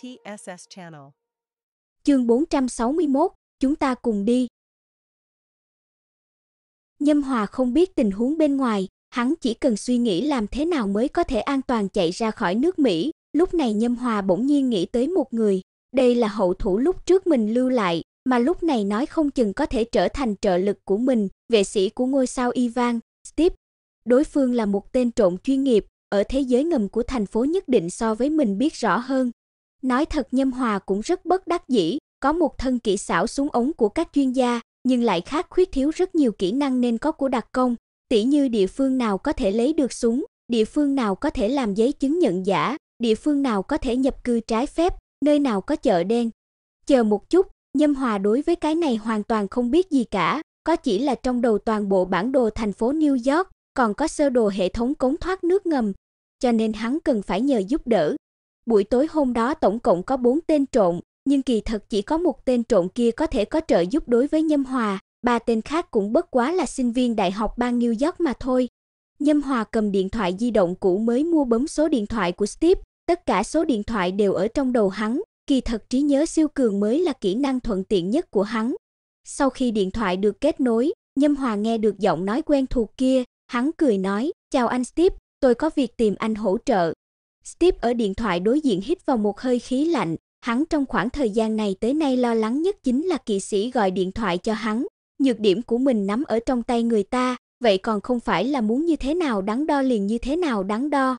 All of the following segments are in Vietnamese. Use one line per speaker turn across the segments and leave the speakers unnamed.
TSS Channel. Chương 461, chúng ta cùng đi. Nhâm Hòa không biết tình huống bên ngoài, hắn chỉ cần suy nghĩ làm thế nào mới có thể an toàn chạy ra khỏi nước Mỹ. Lúc này Nhâm Hòa bỗng nhiên nghĩ tới một người, đây là hậu thủ lúc trước mình lưu lại, mà lúc này nói không chừng có thể trở thành trợ lực của mình, vệ sĩ của ngôi sao Ivan, Steve. Đối phương là một tên trộm chuyên nghiệp, ở thế giới ngầm của thành phố nhất định so với mình biết rõ hơn, Nói thật Nhâm Hòa cũng rất bất đắc dĩ, có một thân kỹ xảo xuống ống của các chuyên gia, nhưng lại khác khuyết thiếu rất nhiều kỹ năng nên có của đặc công, tỉ như địa phương nào có thể lấy được súng, địa phương nào có thể làm giấy chứng nhận giả, địa phương nào có thể nhập cư trái phép, nơi nào có chợ đen. Chờ một chút, Nhâm Hòa đối với cái này hoàn toàn không biết gì cả, có chỉ là trong đầu toàn bộ bản đồ thành phố New York, còn có sơ đồ hệ thống cống thoát nước ngầm, cho nên hắn cần phải nhờ giúp đỡ, Buổi tối hôm đó tổng cộng có 4 tên trộm, nhưng kỳ thật chỉ có một tên trộm kia có thể có trợ giúp đối với Nhâm Hòa, ba tên khác cũng bất quá là sinh viên đại học bang New York mà thôi. Nhâm Hòa cầm điện thoại di động cũ mới mua bấm số điện thoại của Steve, tất cả số điện thoại đều ở trong đầu hắn, kỳ thật trí nhớ siêu cường mới là kỹ năng thuận tiện nhất của hắn. Sau khi điện thoại được kết nối, Nhâm Hòa nghe được giọng nói quen thuộc kia, hắn cười nói, "Chào anh Steve, tôi có việc tìm anh hỗ trợ, Steve ở điện thoại đối diện hít vào một hơi khí lạnh, hắn trong khoảng thời gian này tới nay lo lắng nhất chính là kỵ sĩ gọi điện thoại cho hắn, nhược điểm của mình nắm ở trong tay người ta, vậy còn không phải là muốn như thế nào đắn đo liền như thế nào đắn đo.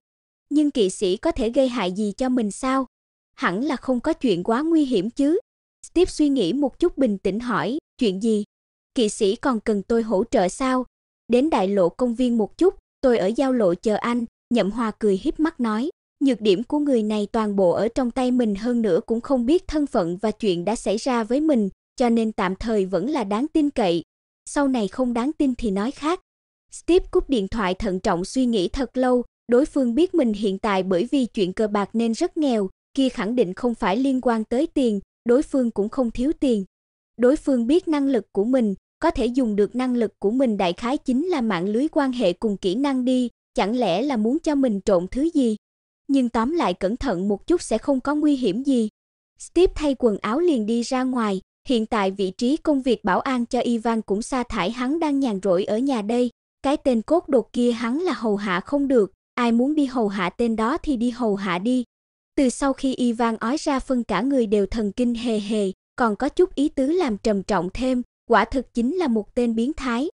Nhưng kỵ sĩ có thể gây hại gì cho mình sao? Hẳn là không có chuyện quá nguy hiểm chứ. Steve suy nghĩ một chút bình tĩnh hỏi, chuyện gì? Kỵ sĩ còn cần tôi hỗ trợ sao? Đến đại lộ công viên một chút, tôi ở giao lộ chờ anh, Nhậm Hòa cười híp mắt nói. Nhược điểm của người này toàn bộ ở trong tay mình hơn nữa cũng không biết thân phận và chuyện đã xảy ra với mình, cho nên tạm thời vẫn là đáng tin cậy. Sau này không đáng tin thì nói khác. Steve cúp điện thoại thận trọng suy nghĩ thật lâu, đối phương biết mình hiện tại bởi vì chuyện cờ bạc nên rất nghèo, kia khẳng định không phải liên quan tới tiền, đối phương cũng không thiếu tiền. Đối phương biết năng lực của mình, có thể dùng được năng lực của mình đại khái chính là mạng lưới quan hệ cùng kỹ năng đi, chẳng lẽ là muốn cho mình trộn thứ gì? nhưng tóm lại cẩn thận một chút sẽ không có nguy hiểm gì. Steve thay quần áo liền đi ra ngoài, hiện tại vị trí công việc bảo an cho Ivan cũng sa thải hắn đang nhàn rỗi ở nhà đây. Cái tên cốt đột kia hắn là hầu hạ không được, ai muốn đi hầu hạ tên đó thì đi hầu hạ đi. Từ sau khi Ivan ói ra phân cả người đều thần kinh hề hề, còn có chút ý tứ làm trầm trọng thêm, quả thực chính là một tên biến thái.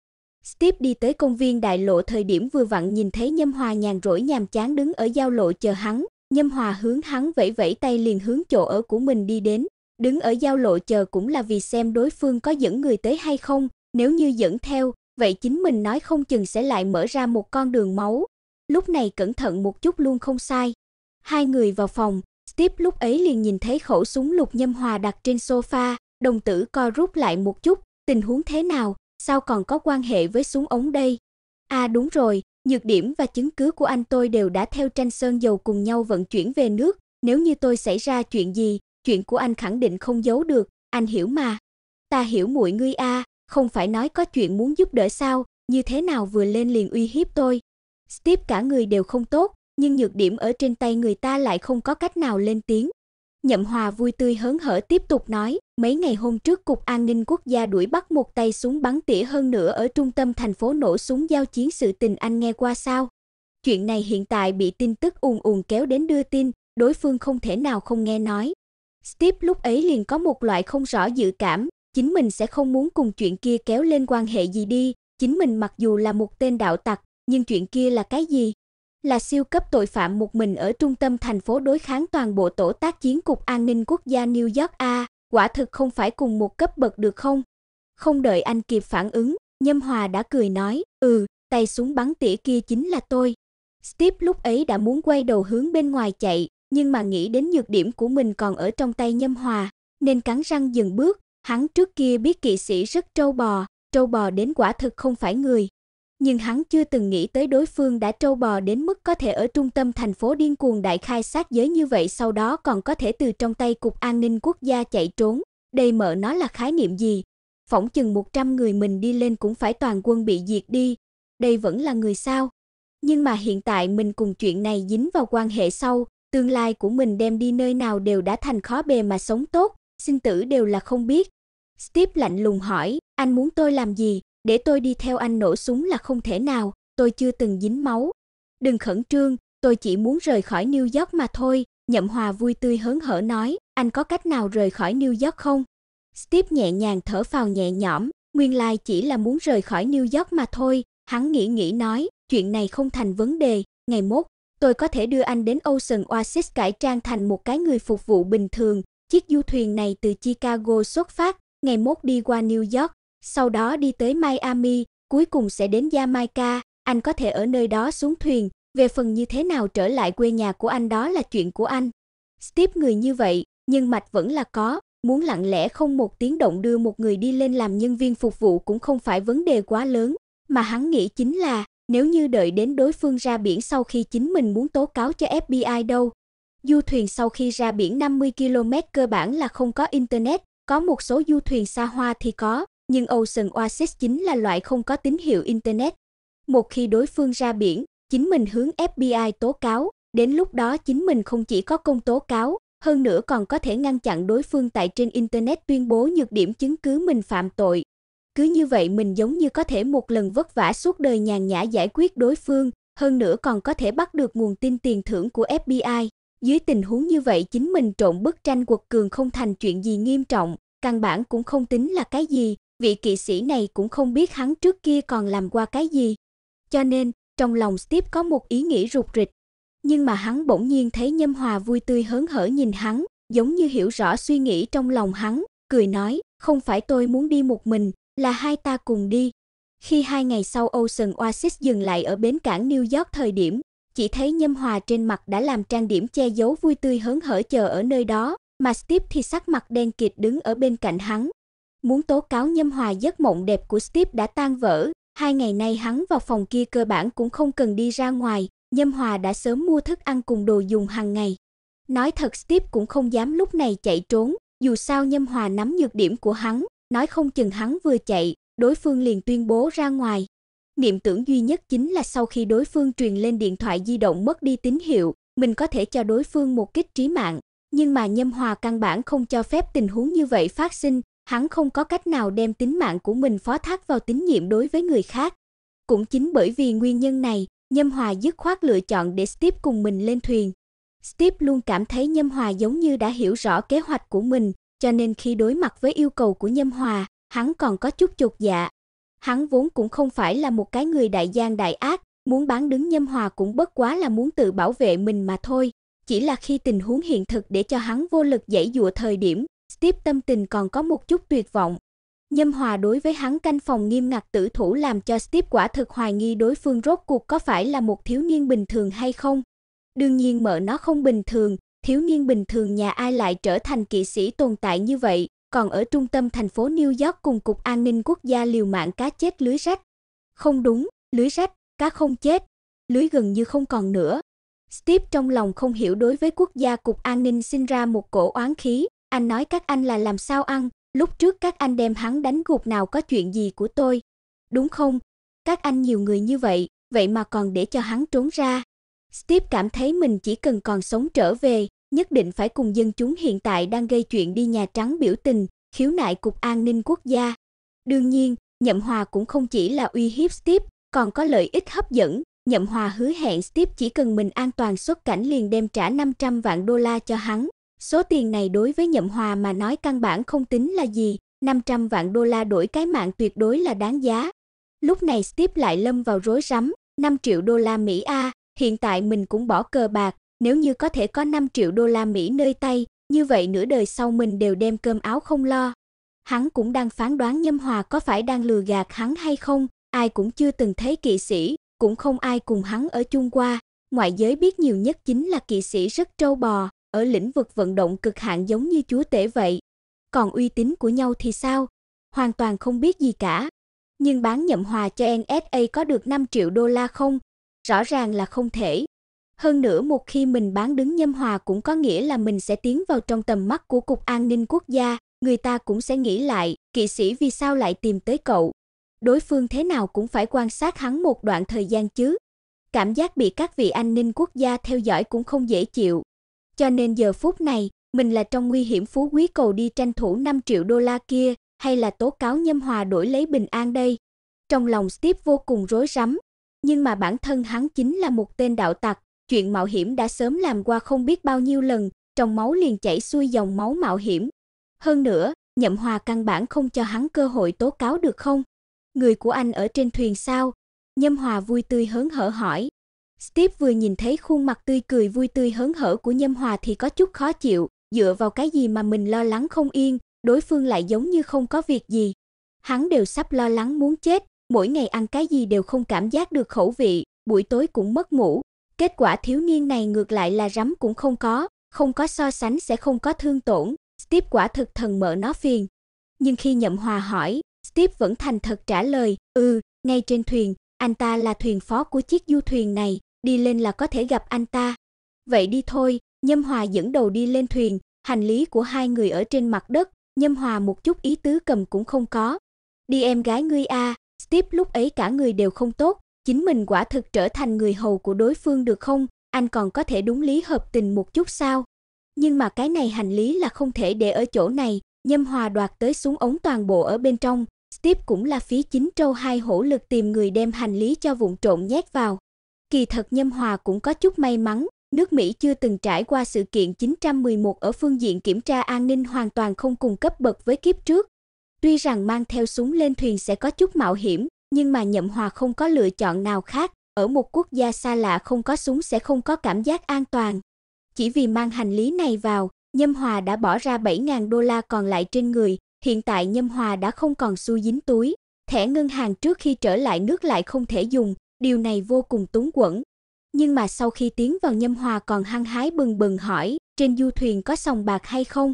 Steve đi tới công viên đại lộ thời điểm vừa vặn nhìn thấy Nhâm Hòa nhàn rỗi nhàm chán đứng ở giao lộ chờ hắn, Nhâm Hòa hướng hắn vẫy vẫy tay liền hướng chỗ ở của mình đi đến, đứng ở giao lộ chờ cũng là vì xem đối phương có dẫn người tới hay không, nếu như dẫn theo, vậy chính mình nói không chừng sẽ lại mở ra một con đường máu. Lúc này cẩn thận một chút luôn không sai. Hai người vào phòng, Steve lúc ấy liền nhìn thấy khẩu súng lục Nhâm Hòa đặt trên sofa, đồng tử co rút lại một chút, tình huống thế nào, sao còn có quan hệ với súng ống đây? À đúng rồi, nhược điểm và chứng cứ của anh tôi đều đã theo tranh sơn dầu cùng nhau vận chuyển về nước, nếu như tôi xảy ra chuyện gì, chuyện của anh khẳng định không giấu được, anh hiểu mà. Ta hiểu muội ngươi a, à, không phải nói có chuyện muốn giúp đỡ sao, như thế nào vừa lên liền uy hiếp tôi. Steve cả người đều không tốt, nhưng nhược điểm ở trên tay người ta lại không có cách nào lên tiếng, Nhậm Hòa vui tươi hớn hở tiếp tục nói, mấy ngày hôm trước Cục An ninh Quốc gia đuổi bắt một tay súng bắn tỉa hơn nữa ở trung tâm thành phố nổ súng giao chiến sự tình anh nghe qua sao? Chuyện này hiện tại bị tin tức ùn ùn kéo đến đưa tin, đối phương không thể nào không nghe nói. Steve lúc ấy liền có một loại không rõ dự cảm, chính mình sẽ không muốn cùng chuyện kia kéo lên quan hệ gì đi, chính mình mặc dù là một tên đạo tặc, nhưng chuyện kia là cái gì, là siêu cấp tội phạm một mình ở trung tâm thành phố đối kháng toàn bộ tổ tác chiến cục an ninh quốc gia New York a, quả thực không phải cùng một cấp bậc được không? Không đợi anh kịp phản ứng, Nhâm Hòa đã cười nói, "Ừ, tay súng bắn tỉa kia chính là tôi." Steve lúc ấy đã muốn quay đầu hướng bên ngoài chạy, nhưng mà nghĩ đến nhược điểm của mình còn ở trong tay Nhâm Hòa, nên cắn răng dừng bước, hắn trước kia biết kỵ sĩ rất trâu bò, trâu bò đến quả thực không phải người, nhưng hắn chưa từng nghĩ tới đối phương đã trâu bò đến mức có thể ở trung tâm thành phố điên cuồng đại khai sát giới như vậy, sau đó còn có thể từ trong tay cục an ninh quốc gia chạy trốn. Đây mở nó là khái niệm gì? Phỏng chừng 100 người mình đi lên cũng phải toàn quân bị diệt đi. Đây vẫn là người sao? Nhưng mà hiện tại mình cùng chuyện này dính vào quan hệ sau, tương lai của mình đem đi nơi nào đều đã thành khó bề mà sống tốt, sinh tử đều là không biết. Steve lạnh lùng hỏi, anh muốn tôi làm gì? Để tôi đi theo anh nổ súng là không thể nào, tôi chưa từng dính máu. Đừng khẩn trương, tôi chỉ muốn rời khỏi New York mà thôi, Nhậm Hòa vui tươi hớn hở nói, anh có cách nào rời khỏi New York không? Steve nhẹ nhàng thở phào nhẹ nhõm, nguyên lai chỉ là muốn rời khỏi New York mà thôi, hắn nghĩ nghĩ nói, chuyện này không thành vấn đề, ngày mốt tôi có thể đưa anh đến Ocean Oasis cải trang thành một cái người phục vụ bình thường, chiếc du thuyền này từ Chicago xuất phát, ngày mốt đi qua New York, sau đó đi tới Miami, cuối cùng sẽ đến Jamaica, anh có thể ở nơi đó xuống thuyền, về phần như thế nào trở lại quê nhà của anh đó là chuyện của anh. Steve người như vậy, nhưng mạch vẫn là có, muốn lặng lẽ không một tiếng động đưa một người đi lên làm nhân viên phục vụ cũng không phải vấn đề quá lớn, mà hắn nghĩ chính là nếu như đợi đến đối phương ra biển sau khi chính mình muốn tố cáo cho FBI đâu. Du thuyền sau khi ra biển 50 km cơ bản là không có internet, có một số du thuyền xa hoa thì có, nhưng Ocean Oasis chính là loại không có tín hiệu internet. Một khi đối phương ra biển, chính mình hướng FBI tố cáo, đến lúc đó chính mình không chỉ có công tố cáo, hơn nữa còn có thể ngăn chặn đối phương tại trên internet tuyên bố nhược điểm chứng cứ mình phạm tội. Cứ như vậy mình giống như có thể một lần vất vả suốt đời nhàn nhã giải quyết đối phương, hơn nữa còn có thể bắt được nguồn tin tiền thưởng của FBI. Dưới tình huống như vậy chính mình trộn bức tranh quật cường không thành chuyện gì nghiêm trọng, căn bản cũng không tính là cái gì, vị kỵ sĩ này cũng không biết hắn trước kia còn làm qua cái gì. Cho nên, trong lòng Steve có một ý nghĩ rụt rịch. Nhưng mà hắn bỗng nhiên thấy Nhâm Hòa vui tươi hớn hở nhìn hắn, giống như hiểu rõ suy nghĩ trong lòng hắn, cười nói, không phải tôi muốn đi một mình, là hai ta cùng đi. Khi hai ngày sau Ocean Oasis dừng lại ở bến cảng New York thời điểm, chỉ thấy Nhâm Hòa trên mặt đã làm trang điểm che giấu vui tươi hớn hở chờ ở nơi đó, mà Steve thì sắc mặt đen kịt đứng ở bên cạnh hắn, muốn tố cáo nhâm hòa giấc mộng đẹp của Steve đã tan vỡ. Hai ngày nay hắn vào phòng kia cơ bản cũng không cần đi ra ngoài, nhâm hòa đã sớm mua thức ăn cùng đồ dùng hàng ngày. Nói thật Steve cũng không dám lúc này chạy trốn, dù sao nhâm hòa nắm nhược điểm của hắn, nói không chừng hắn vừa chạy, đối phương liền tuyên bố ra ngoài. Niệm tưởng duy nhất chính là sau khi đối phương truyền lên điện thoại di động mất đi tín hiệu, mình có thể cho đối phương một kích trí mạng, nhưng mà Nhâm Hòa căn bản không cho phép tình huống như vậy phát sinh, hắn không có cách nào đem tính mạng của mình phó thác vào tín nhiệm đối với người khác. Cũng chính bởi vì nguyên nhân này, Nhâm Hòa dứt khoát lựa chọn để Steve cùng mình lên thuyền. Steve luôn cảm thấy Nhâm Hòa giống như đã hiểu rõ kế hoạch của mình, cho nên khi đối mặt với yêu cầu của Nhâm Hòa, hắn còn có chút chột dạ. Hắn vốn cũng không phải là một cái người đại gian đại ác, muốn bán đứng Nhâm Hòa cũng bất quá là muốn tự bảo vệ mình mà thôi, chỉ là khi tình huống hiện thực để cho hắn vô lực giải dụa thời điểm, Steve tâm tình còn có một chút tuyệt vọng. Nhâm Hòa đối với hắn canh phòng nghiêm ngặt tử thủ làm cho Steve quả thực hoài nghi đối phương rốt cuộc có phải là một thiếu niên bình thường hay không. Đương nhiên mợ nó không bình thường, thiếu niên bình thường nhà ai lại trở thành kỵ sĩ tồn tại như vậy, còn ở trung tâm thành phố New York cùng Cục An ninh Quốc gia liều mạng cá chết lưới rách. Không đúng, lưới rách, cá không chết, lưới gần như không còn nữa. Steve trong lòng không hiểu đối với quốc gia Cục An ninh sinh ra một cổ oán khí, anh nói các anh là làm sao ăn, lúc trước các anh đem hắn đánh gục nào có chuyện gì của tôi, đúng không? Các anh nhiều người như vậy, vậy mà còn để cho hắn trốn ra. Steve cảm thấy mình chỉ cần còn sống trở về, nhất định phải cùng dân chúng hiện tại đang gây chuyện đi Nhà Trắng biểu tình, khiếu nại Cục An ninh Quốc gia. Đương nhiên, Nhậm Hòa cũng không chỉ là uy hiếp Steve, còn có lợi ích hấp dẫn. Nhậm Hòa hứa hẹn Steve chỉ cần mình an toàn xuất cảnh liền đem trả 500 vạn đô la cho hắn, Số tiền này đối với Nhậm Hòa mà nói căn bản không tính là gì, 500 vạn đô la đổi cái mạng tuyệt đối là đáng giá. Lúc này Steve lại lâm vào rối rắm, 5 triệu đô la Mỹ a, hiện tại mình cũng bỏ cờ bạc, nếu như có thể có 5 triệu đô la Mỹ nơi tay, như vậy nửa đời sau mình đều đem cơm áo không lo. Hắn cũng đang phán đoán Nhâm Hòa có phải đang lừa gạt hắn hay không, ai cũng chưa từng thấy kỵ sĩ, cũng không ai cùng hắn ở chung qua, ngoại giới biết nhiều nhất chính là kỵ sĩ rất trâu bò, ở lĩnh vực vận động cực hạn giống như chúa tể vậy. Còn uy tín của nhau thì sao? Hoàn toàn không biết gì cả. Nhưng bán nhậm hòa cho NSA có được 5 triệu đô la không? Rõ ràng là không thể. Hơn nữa một khi mình bán đứng nhâm hòa cũng có nghĩa là mình sẽ tiến vào trong tầm mắt của Cục An ninh Quốc gia, người ta cũng sẽ nghĩ lại, kỵ sĩ vì sao lại tìm tới cậu. Đối phương thế nào cũng phải quan sát hắn một đoạn thời gian chứ. Cảm giác bị các vị an ninh quốc gia theo dõi cũng không dễ chịu. Cho nên giờ phút này, mình là trong nguy hiểm phú quý cầu đi tranh thủ 5 triệu đô la kia, hay là tố cáo Nhâm Hòa đổi lấy bình an đây? Trong lòng Steve vô cùng rối rắm, nhưng mà bản thân hắn chính là một tên đạo tặc, chuyện mạo hiểm đã sớm làm qua không biết bao nhiêu lần, trong máu liền chảy xuôi dòng máu mạo hiểm. Hơn nữa, Nhậm Hòa căn bản không cho hắn cơ hội tố cáo được không? Người của anh ở trên thuyền sao? Nhâm Hòa vui tươi hớn hở hỏi. Steve vừa nhìn thấy khuôn mặt tươi cười vui tươi hớn hở của Nhâm Hòa thì có chút khó chịu, dựa vào cái gì mà mình lo lắng không yên, đối phương lại giống như không có việc gì. Hắn đều sắp lo lắng muốn chết, mỗi ngày ăn cái gì đều không cảm giác được khẩu vị, buổi tối cũng mất ngủ. Kết quả thiếu niên này ngược lại là rắm cũng không có, không có so sánh sẽ không có thương tổn, Steve quả thực thần mở nó phiền. Nhưng khi Nhậm Hòa hỏi, Steve vẫn thành thật trả lời, "Ừ, ngay trên thuyền, anh ta là thuyền phó của chiếc du thuyền này, đi lên là có thể gặp anh ta. Vậy đi thôi, Nhâm Hòa dẫn đầu đi lên thuyền, hành lý của hai người ở trên mặt đất, Nhâm Hòa một chút ý tứ cầm cũng không có. Đi em gái ngươi a, à, Steve lúc ấy cả người đều không tốt, chính mình quả thực trở thành người hầu của đối phương được không? Anh còn có thể đúng lý hợp tình một chút sao? Nhưng mà cái này hành lý là không thể để ở chỗ này, Nhâm Hòa đoạt tới xuống ống toàn bộ ở bên trong, Steve cũng là phí chính trâu hai hổ lực tìm người đem hành lý cho vụn trộn nhét vào. Kỳ thật Nhâm Hòa cũng có chút may mắn, nước Mỹ chưa từng trải qua sự kiện 911 ở phương diện kiểm tra an ninh hoàn toàn không cùng cấp bậc với kiếp trước. Tuy rằng mang theo súng lên thuyền sẽ có chút mạo hiểm, nhưng mà Nhậm Hòa không có lựa chọn nào khác, ở một quốc gia xa lạ không có súng sẽ không có cảm giác an toàn. Chỉ vì mang hành lý này vào, Nhâm Hòa đã bỏ ra 7.000 đô la còn lại trên người, hiện tại Nhâm Hòa đã không còn xu dính túi, thẻ ngân hàng trước khi trở lại nước lại không thể dùng, Điều này vô cùng túng quẫn. Nhưng mà sau khi tiến vào Nhâm Hòa còn hăng hái bừng bừng hỏi, trên du thuyền có sòng bạc hay không?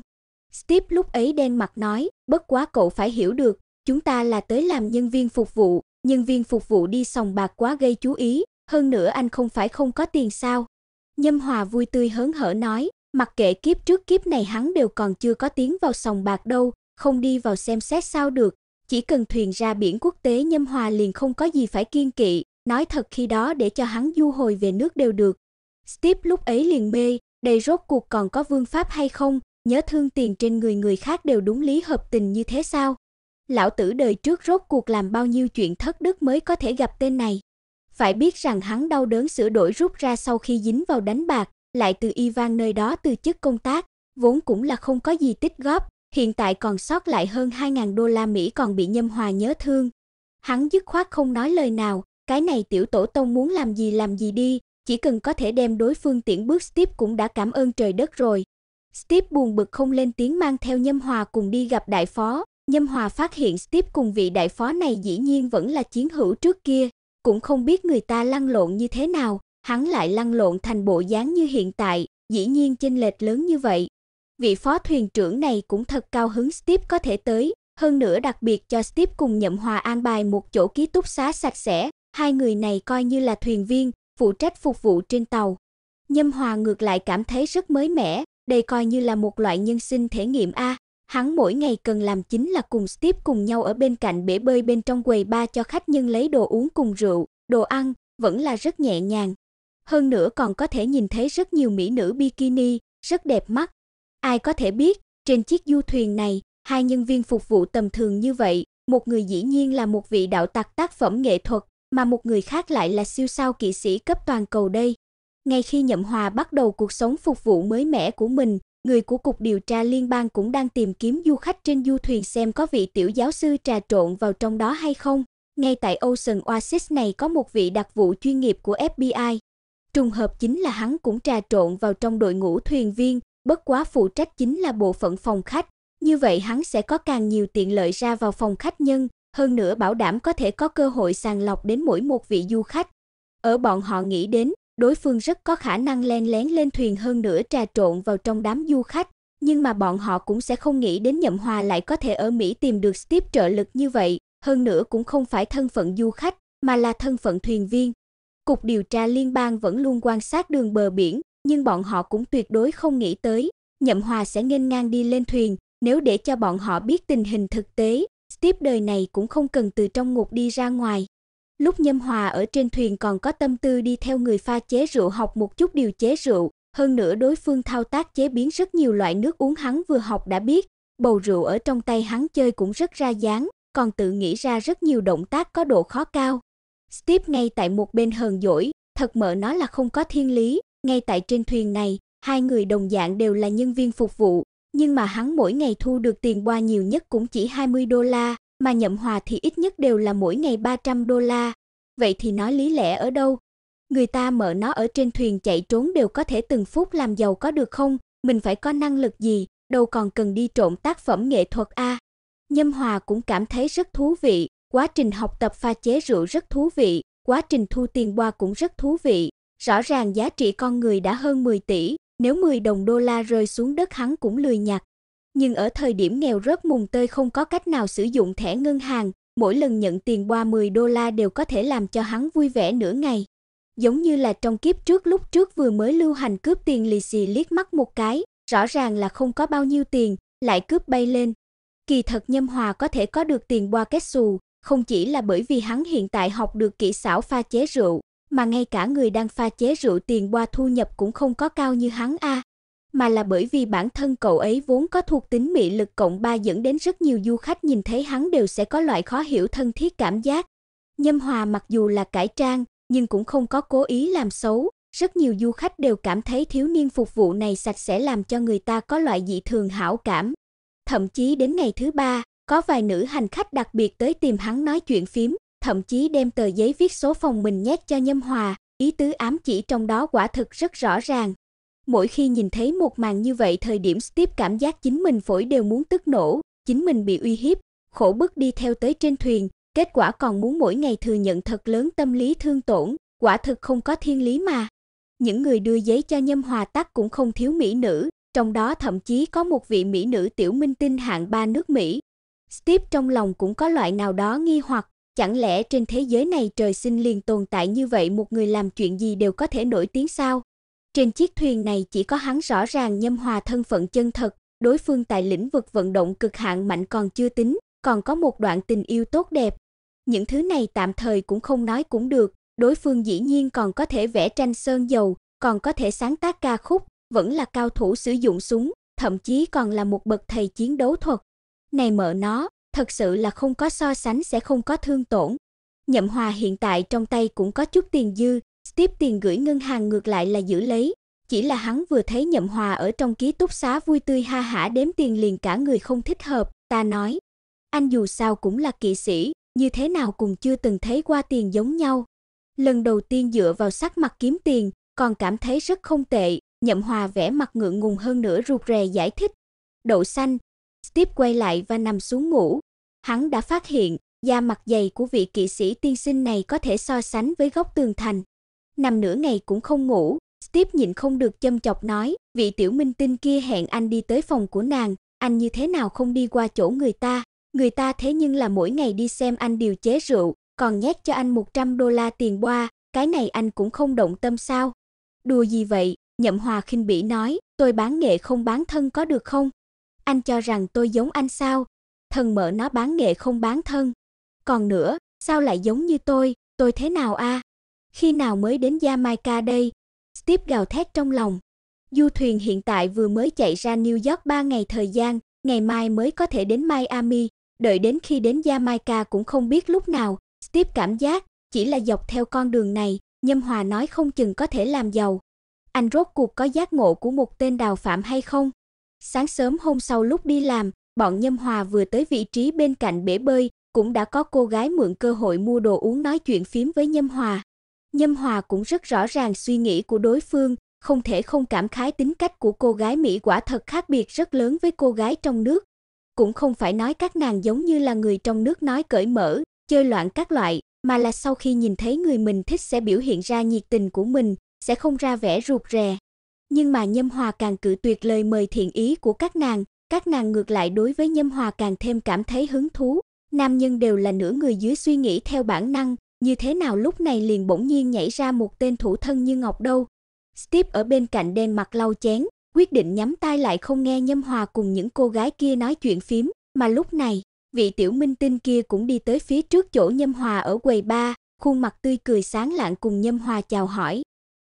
Steve lúc ấy đen mặt nói, bất quá cậu phải hiểu được, chúng ta là tới làm nhân viên phục vụ, nhân viên phục vụ đi sòng bạc quá gây chú ý, hơn nữa anh không phải không có tiền sao? Nhâm Hòa vui tươi hớn hở nói, mặc kệ kiếp trước kiếp này hắn đều còn chưa có tiến vào sòng bạc đâu, không đi vào xem xét sao được, chỉ cần thuyền ra biển quốc tế Nhâm Hòa liền không có gì phải kiên kỵ, Nói thật khi đó để cho hắn du hồi về nước đều được. Steve lúc ấy liền mê, đầy rốt cuộc còn có vương pháp hay không, nhớ thương tiền trên người người khác đều đúng lý hợp tình như thế sao? Lão tử đời trước rốt cuộc làm bao nhiêu chuyện thất đức mới có thể gặp tên này. Phải biết rằng hắn đau đớn sửa đổi rút ra sau khi dính vào đánh bạc, lại từ Ivan nơi đó từ chức công tác, vốn cũng là không có gì tích góp, hiện tại còn sót lại hơn 2.000 đô la Mỹ còn bị Nhâm Hòa nhớ thương. Hắn dứt khoát không nói lời nào, cái này tiểu tổ tông muốn làm gì làm gì đi, chỉ cần có thể đem đối phương tiễn bước Steve cũng đã cảm ơn trời đất rồi. Steve buồn bực không lên tiếng mang theo Nhâm Hòa cùng đi gặp đại phó, Nhâm Hòa phát hiện Steve cùng vị đại phó này dĩ nhiên vẫn là chiến hữu trước kia, cũng không biết người ta lăn lộn như thế nào, hắn lại lăn lộn thành bộ dáng như hiện tại, dĩ nhiên chênh lệch lớn như vậy. Vị phó thuyền trưởng này cũng thật cao hứng Steve có thể tới, hơn nữa đặc biệt cho Steve cùng Nhậm Hòa an bài một chỗ ký túc xá sạch sẽ, Hai người này coi như là thuyền viên, phụ trách phục vụ trên tàu. Nhâm Hòa ngược lại cảm thấy rất mới mẻ, đây coi như là một loại nhân sinh thể nghiệm a. hắn mỗi ngày cần làm chính là cùng Steve cùng nhau ở bên cạnh bể bơi bên trong quầy bar cho khách nhân lấy đồ uống cùng rượu, đồ ăn, vẫn là rất nhẹ nhàng. Hơn nữa còn có thể nhìn thấy rất nhiều mỹ nữ bikini, rất đẹp mắt. Ai có thể biết, trên chiếc du thuyền này, hai nhân viên phục vụ tầm thường như vậy, một người dĩ nhiên là một vị đạo tặc tác phẩm nghệ thuật, mà một người khác lại là siêu sao kỵ sĩ cấp toàn cầu đây. Ngay khi Nhậm Hòa bắt đầu cuộc sống phục vụ mới mẻ của mình, người của cục điều tra liên bang cũng đang tìm kiếm du khách trên du thuyền xem có vị tiểu giáo sư trà trộn vào trong đó hay không. Ngay tại Ocean Oasis này có một vị đặc vụ chuyên nghiệp của FBI. Trùng hợp chính là hắn cũng trà trộn vào trong đội ngũ thuyền viên, bất quá phụ trách chính là bộ phận phòng khách. Như vậy hắn sẽ có càng nhiều tiện lợi ra vào phòng khách nhân, hơn nữa bảo đảm có thể có cơ hội sàng lọc đến mỗi một vị du khách. Ở bọn họ nghĩ đến, đối phương rất có khả năng len lén lên thuyền hơn nữa trà trộn vào trong đám du khách, nhưng mà bọn họ cũng sẽ không nghĩ đến Nhậm Hòa lại có thể ở Mỹ tìm được tiếp trợ lực như vậy, hơn nữa cũng không phải thân phận du khách, mà là thân phận thuyền viên. Cục điều tra liên bang vẫn luôn quan sát đường bờ biển, nhưng bọn họ cũng tuyệt đối không nghĩ tới, Nhậm Hòa sẽ nghênh ngang đi lên thuyền, nếu để cho bọn họ biết tình hình thực tế, tiếp đời này cũng không cần từ trong ngục đi ra ngoài. Lúc Nhâm Hòa ở trên thuyền còn có tâm tư đi theo người pha chế rượu học một chút điều chế rượu, hơn nữa đối phương thao tác chế biến rất nhiều loại nước uống hắn vừa học đã biết, bầu rượu ở trong tay hắn chơi cũng rất ra dáng, còn tự nghĩ ra rất nhiều động tác có độ khó cao. Steve ngay tại một bên hờn dỗi, thật mợ nó là không có thiên lý, ngay tại trên thuyền này, hai người đồng dạng đều là nhân viên phục vụ, nhưng mà hắn mỗi ngày thu được tiền qua nhiều nhất cũng chỉ 20 đô la, mà Nhậm Hòa thì ít nhất đều là mỗi ngày 300 đô la. Vậy thì nói lý lẽ ở đâu? Người ta mở nó ở trên thuyền chạy trốn đều có thể từng phút làm giàu có được không? Mình phải có năng lực gì, đâu còn cần đi trộm tác phẩm nghệ thuật a. À? Nhâm Hòa cũng cảm thấy rất thú vị, quá trình học tập pha chế rượu rất thú vị, quá trình thu tiền qua cũng rất thú vị. Rõ ràng giá trị con người đã hơn 10 tỷ, nếu 10 đồng đô la rơi xuống đất hắn cũng lười nhặt. Nhưng ở thời điểm nghèo rớt mùng tơi không có cách nào sử dụng thẻ ngân hàng, mỗi lần nhận tiền qua 10 đô la đều có thể làm cho hắn vui vẻ nửa ngày. Giống như là trong kiếp trước lúc trước vừa mới lưu hành cướp tiền lì xì liếc mắt một cái, rõ ràng là không có bao nhiêu tiền, lại cướp bay lên. Kỳ thật Nhâm Hòa có thể có được tiền qua kết xù, không chỉ là bởi vì hắn hiện tại học được kỹ xảo pha chế rượu, mà ngay cả người đang pha chế rượu tiền qua thu nhập cũng không có cao như hắn a, à. mà là bởi vì bản thân cậu ấy vốn có thuộc tính mị lực cộng ba dẫn đến rất nhiều du khách nhìn thấy hắn đều sẽ có loại khó hiểu thân thiết cảm giác. Nhâm Hòa mặc dù là cải trang, nhưng cũng không có cố ý làm xấu, rất nhiều du khách đều cảm thấy thiếu niên phục vụ này sạch sẽ làm cho người ta có loại dị thường hảo cảm. Thậm chí đến ngày thứ ba, có vài nữ hành khách đặc biệt tới tìm hắn nói chuyện phím, thậm chí đem tờ giấy viết số phòng mình nhét cho Nhâm Hòa, ý tứ ám chỉ trong đó quả thực rất rõ ràng. Mỗi khi nhìn thấy một màn như vậy thời điểm Steve cảm giác chính mình phổi đều muốn tức nổ, chính mình bị uy hiếp, khổ bức đi theo tới trên thuyền, kết quả còn muốn mỗi ngày thừa nhận thật lớn tâm lý thương tổn, quả thực không có thiên lý mà. Những người đưa giấy cho Nhâm Hòa Tắc cũng không thiếu mỹ nữ, trong đó thậm chí có một vị mỹ nữ tiểu minh tinh hạng ba nước Mỹ. Steve trong lòng cũng có loại nào đó nghi hoặc, Chẳng lẽ trên thế giới này trời sinh liền tồn tại như vậy một người làm chuyện gì đều có thể nổi tiếng sao? Trên chiếc thuyền này chỉ có hắn rõ ràng nhâm hòa thân phận chân thật, đối phương tại lĩnh vực vận động cực hạn mạnh còn chưa tính, còn có một đoạn tình yêu tốt đẹp. Những thứ này tạm thời cũng không nói cũng được, đối phương dĩ nhiên còn có thể vẽ tranh sơn dầu, còn có thể sáng tác ca khúc, vẫn là cao thủ sử dụng súng, thậm chí còn là một bậc thầy chiến đấu thuật. Này mở nó, thật sự là không có so sánh sẽ không có thương tổn. Nhậm Hòa hiện tại trong tay cũng có chút tiền dư, tiếp tiền gửi ngân hàng ngược lại là giữ lấy, chỉ là hắn vừa thấy Nhậm Hòa ở trong ký túc xá vui tươi ha hả đếm tiền liền cả người không thích hợp, ta nói, anh dù sao cũng là kỵ sĩ, như thế nào cũng chưa từng thấy qua tiền giống nhau. Lần đầu tiên dựa vào sắc mặt kiếm tiền, còn cảm thấy rất không tệ, Nhậm Hòa vẽ mặt ngượng ngùng hơn nữa rụt rè giải thích. Đậu xanh, Steve quay lại và nằm xuống ngủ, Hắn đã phát hiện, da mặt dày của vị kỵ sĩ tiên sinh này có thể so sánh với góc tường thành. Nằm nửa ngày cũng không ngủ, Steve nhịn không được châm chọc nói, vị tiểu minh tinh kia hẹn anh đi tới phòng của nàng, anh như thế nào không đi qua chỗ người ta? Người ta thế nhưng là mỗi ngày đi xem anh điều chế rượu, còn nhét cho anh 100 đô la tiền boa, cái này anh cũng không động tâm sao? Đùa gì vậy? Nhậm Hòa khinh bỉ nói, tôi bán nghệ không bán thân có được không? Anh cho rằng tôi giống anh sao? thần mở nó bán nghệ không bán thân. Còn nữa, sao lại giống như tôi, tôi thế nào a? À? Khi nào mới đến Jamaica đây? Steve gào thét trong lòng. Du thuyền hiện tại vừa mới chạy ra New York 3 ngày thời gian, ngày mai mới có thể đến Miami, đợi đến khi đến Jamaica cũng không biết lúc nào. Steve cảm giác chỉ là dọc theo con đường này, Nhâm Hòa nói không chừng có thể làm giàu. Anh rốt cuộc có giác ngộ của một tên đào phạm hay không? Sáng sớm hôm sau lúc đi làm, Bọn Nhâm Hòa vừa tới vị trí bên cạnh bể bơi, cũng đã có cô gái mượn cơ hội mua đồ uống nói chuyện phím với Nhâm Hòa. Nhâm Hòa cũng rất rõ ràng suy nghĩ của đối phương, không thể không cảm khái tính cách của cô gái Mỹ quả thật khác biệt rất lớn với cô gái trong nước. Cũng không phải nói các nàng giống như là người trong nước nói cởi mở, chơi loạn các loại, mà là sau khi nhìn thấy người mình thích sẽ biểu hiện ra nhiệt tình của mình, sẽ không ra vẻ rụt rè. Nhưng mà Nhâm Hòa càng cự tuyệt lời mời thiện ý của các nàng, các nàng ngược lại đối với Nhâm Hòa càng thêm cảm thấy hứng thú, nam nhân đều là nửa người dưới suy nghĩ theo bản năng, như thế nào lúc này liền bỗng nhiên nhảy ra một tên thủ thân như ngọc đâu. Steve ở bên cạnh đen mặt lau chén, quyết định nhắm tay lại không nghe Nhâm Hòa cùng những cô gái kia nói chuyện phím, mà lúc này, vị tiểu minh tinh kia cũng đi tới phía trước chỗ Nhâm Hòa ở quầy ba, khuôn mặt tươi cười sáng lạng cùng Nhâm Hòa chào hỏi.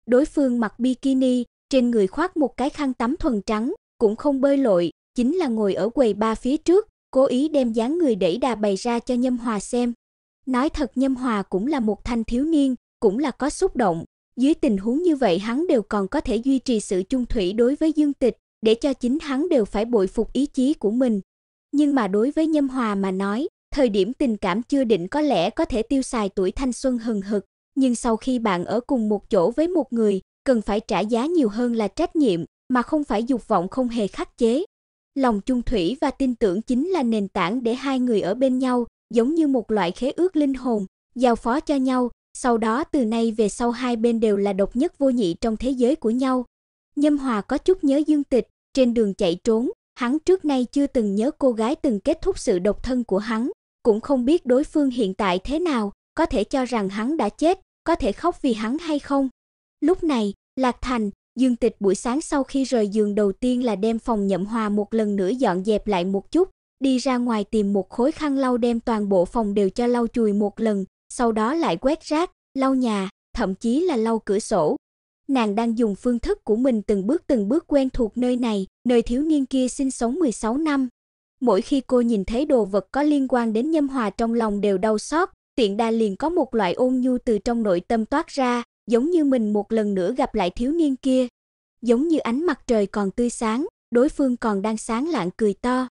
Đối phương mặc bikini, trên người khoác một cái khăn tắm thuần trắng, cũng không bơi lội, chính là ngồi ở quầy ba phía trước, cố ý đem dáng người đẩy đà bày ra cho Nhâm Hòa xem. Nói thật Nhâm Hòa cũng là một thanh thiếu niên, cũng là có xúc động, dưới tình huống như vậy hắn đều còn có thể duy trì sự chung thủy đối với Dương Tịch, để cho chính hắn đều phải bội phục ý chí của mình. Nhưng mà đối với Nhâm Hòa mà nói, thời điểm tình cảm chưa định có lẽ có thể tiêu xài tuổi thanh xuân hừng hực, nhưng sau khi bạn ở cùng một chỗ với một người, cần phải trả giá nhiều hơn là trách nhiệm, mà không phải dục vọng không hề khắc chế. Lòng chung thủy và tin tưởng chính là nền tảng để hai người ở bên nhau, giống như một loại khế ước linh hồn, giao phó cho nhau, sau đó từ nay về sau hai bên đều là độc nhất vô nhị trong thế giới của nhau. Nhâm Hòa có chút nhớ Dương Tịch, trên đường chạy trốn, hắn trước nay chưa từng nhớ cô gái từng kết thúc sự độc thân của hắn, cũng không biết đối phương hiện tại thế nào, có thể cho rằng hắn đã chết, có thể khóc vì hắn hay không. Lúc này, Lạc Thành, Dương Tịch buổi sáng sau khi rời giường đầu tiên là đem phòng nhậm hòa một lần nữa dọn dẹp lại một chút, đi ra ngoài tìm một khối khăn lau đem toàn bộ phòng đều cho lau chùi một lần, sau đó lại quét rác, lau nhà, thậm chí là lau cửa sổ. Nàng đang dùng phương thức của mình từng bước từng bước quen thuộc nơi này, nơi thiếu niên kia sinh sống 16 năm. Mỗi khi cô nhìn thấy đồ vật có liên quan đến Nhâm Hòa trong lòng đều đau xót, tiện đa liền có một loại ôn nhu từ trong nội tâm toát ra, giống như mình một lần nữa gặp lại thiếu niên kia. Giống như ánh mặt trời còn tươi sáng, đối phương còn đang sáng lạng cười to.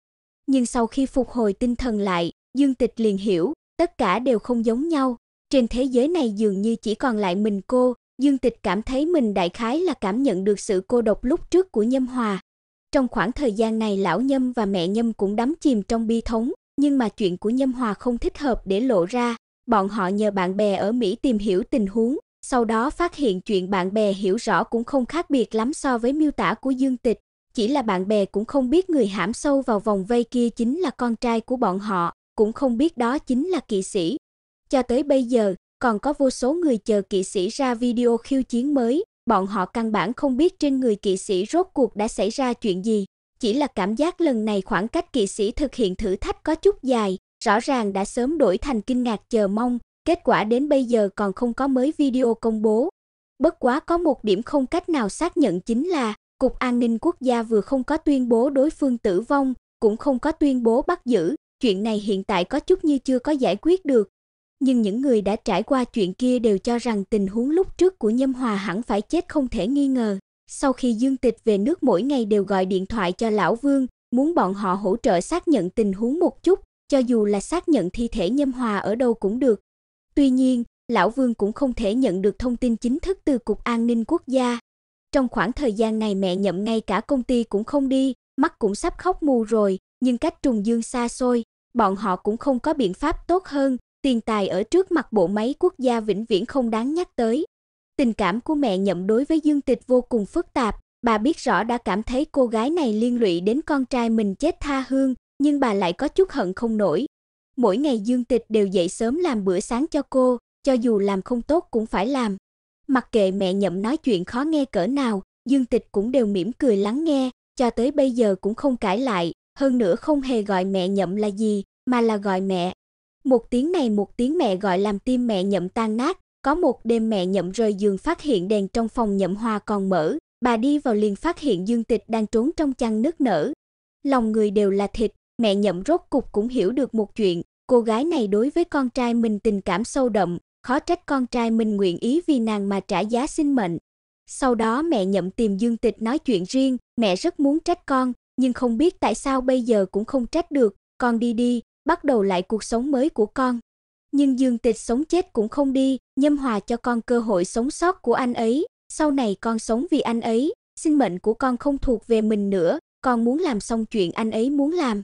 Nhưng sau khi phục hồi tinh thần lại, Dương Tịch liền hiểu, tất cả đều không giống nhau. Trên thế giới này dường như chỉ còn lại mình cô, Dương Tịch cảm thấy mình đại khái là cảm nhận được sự cô độc lúc trước của Nhâm Hòa. Trong khoảng thời gian này lão Nhâm và mẹ Nhâm cũng đắm chìm trong bi thống, nhưng mà chuyện của Nhâm Hòa không thích hợp để lộ ra, bọn họ nhờ bạn bè ở Mỹ tìm hiểu tình huống, sau đó phát hiện chuyện bạn bè hiểu rõ cũng không khác biệt lắm so với miêu tả của Dương Tịch, chỉ là bạn bè cũng không biết người hãm sâu vào vòng vây kia chính là con trai của bọn họ, cũng không biết đó chính là kỵ sĩ. Cho tới bây giờ, còn có vô số người chờ kỵ sĩ ra video khiêu chiến mới, bọn họ căn bản không biết trên người kỵ sĩ rốt cuộc đã xảy ra chuyện gì, chỉ là cảm giác lần này khoảng cách kỵ sĩ thực hiện thử thách có chút dài, rõ ràng đã sớm đổi thành kinh ngạc chờ mong, Kết quả đến bây giờ còn không có mới video công bố. Bất quá có một điểm không cách nào xác nhận chính là Cục An ninh Quốc gia vừa không có tuyên bố đối phương tử vong, cũng không có tuyên bố bắt giữ, chuyện này hiện tại có chút như chưa có giải quyết được. Nhưng những người đã trải qua chuyện kia đều cho rằng tình huống lúc trước của Nhâm Hòa hẳn phải chết không thể nghi ngờ. Sau khi Dương Tịch về nước mỗi ngày đều gọi điện thoại cho lão Vương, muốn bọn họ hỗ trợ xác nhận tình huống một chút, cho dù là xác nhận thi thể Nhâm Hòa ở đâu cũng được, Tuy nhiên, lão Vương cũng không thể nhận được thông tin chính thức từ cục an ninh quốc gia. Trong khoảng thời gian này mẹ nhậm ngay cả công ty cũng không đi, mắt cũng sắp khóc mù rồi, nhưng cách Trùng Dương xa xôi, bọn họ cũng không có biện pháp tốt hơn, tiền tài ở trước mặt bộ máy quốc gia vĩnh viễn không đáng nhắc tới. Tình cảm của mẹ nhậm đối với Dương Tịch vô cùng phức tạp, bà biết rõ đã cảm thấy cô gái này liên lụy đến con trai mình chết tha hương, nhưng bà lại có chút hận không nổi, mỗi ngày Dương Tịch đều dậy sớm làm bữa sáng cho cô, cho dù làm không tốt cũng phải làm. Mặc kệ mẹ Nhậm nói chuyện khó nghe cỡ nào, Dương Tịch cũng đều mỉm cười lắng nghe, cho tới bây giờ cũng không cãi lại, hơn nữa không hề gọi mẹ Nhậm là gì, mà là gọi mẹ. Một tiếng này một tiếng mẹ gọi làm tim mẹ Nhậm tan nát, có một đêm mẹ Nhậm rời giường phát hiện đèn trong phòng Nhậm Hoa còn mở, bà đi vào liền phát hiện Dương Tịch đang trốn trong chăn nước nở. Lòng người đều là thịt, mẹ Nhậm rốt cục cũng hiểu được một chuyện, Cô gái này đối với con trai mình tình cảm sâu đậm, khó trách con trai mình nguyện ý vì nàng mà trả giá sinh mệnh. Sau đó mẹ nhậm tìm Dương Tịch nói chuyện riêng, mẹ rất muốn trách con, nhưng không biết tại sao bây giờ cũng không trách được, con đi đi, bắt đầu lại cuộc sống mới của con. Nhưng Dương Tịch sống chết cũng không đi, nhâm hòa cho con cơ hội sống sót của anh ấy, sau này con sống vì anh ấy, sinh mệnh của con không thuộc về mình nữa, con muốn làm xong chuyện anh ấy muốn làm.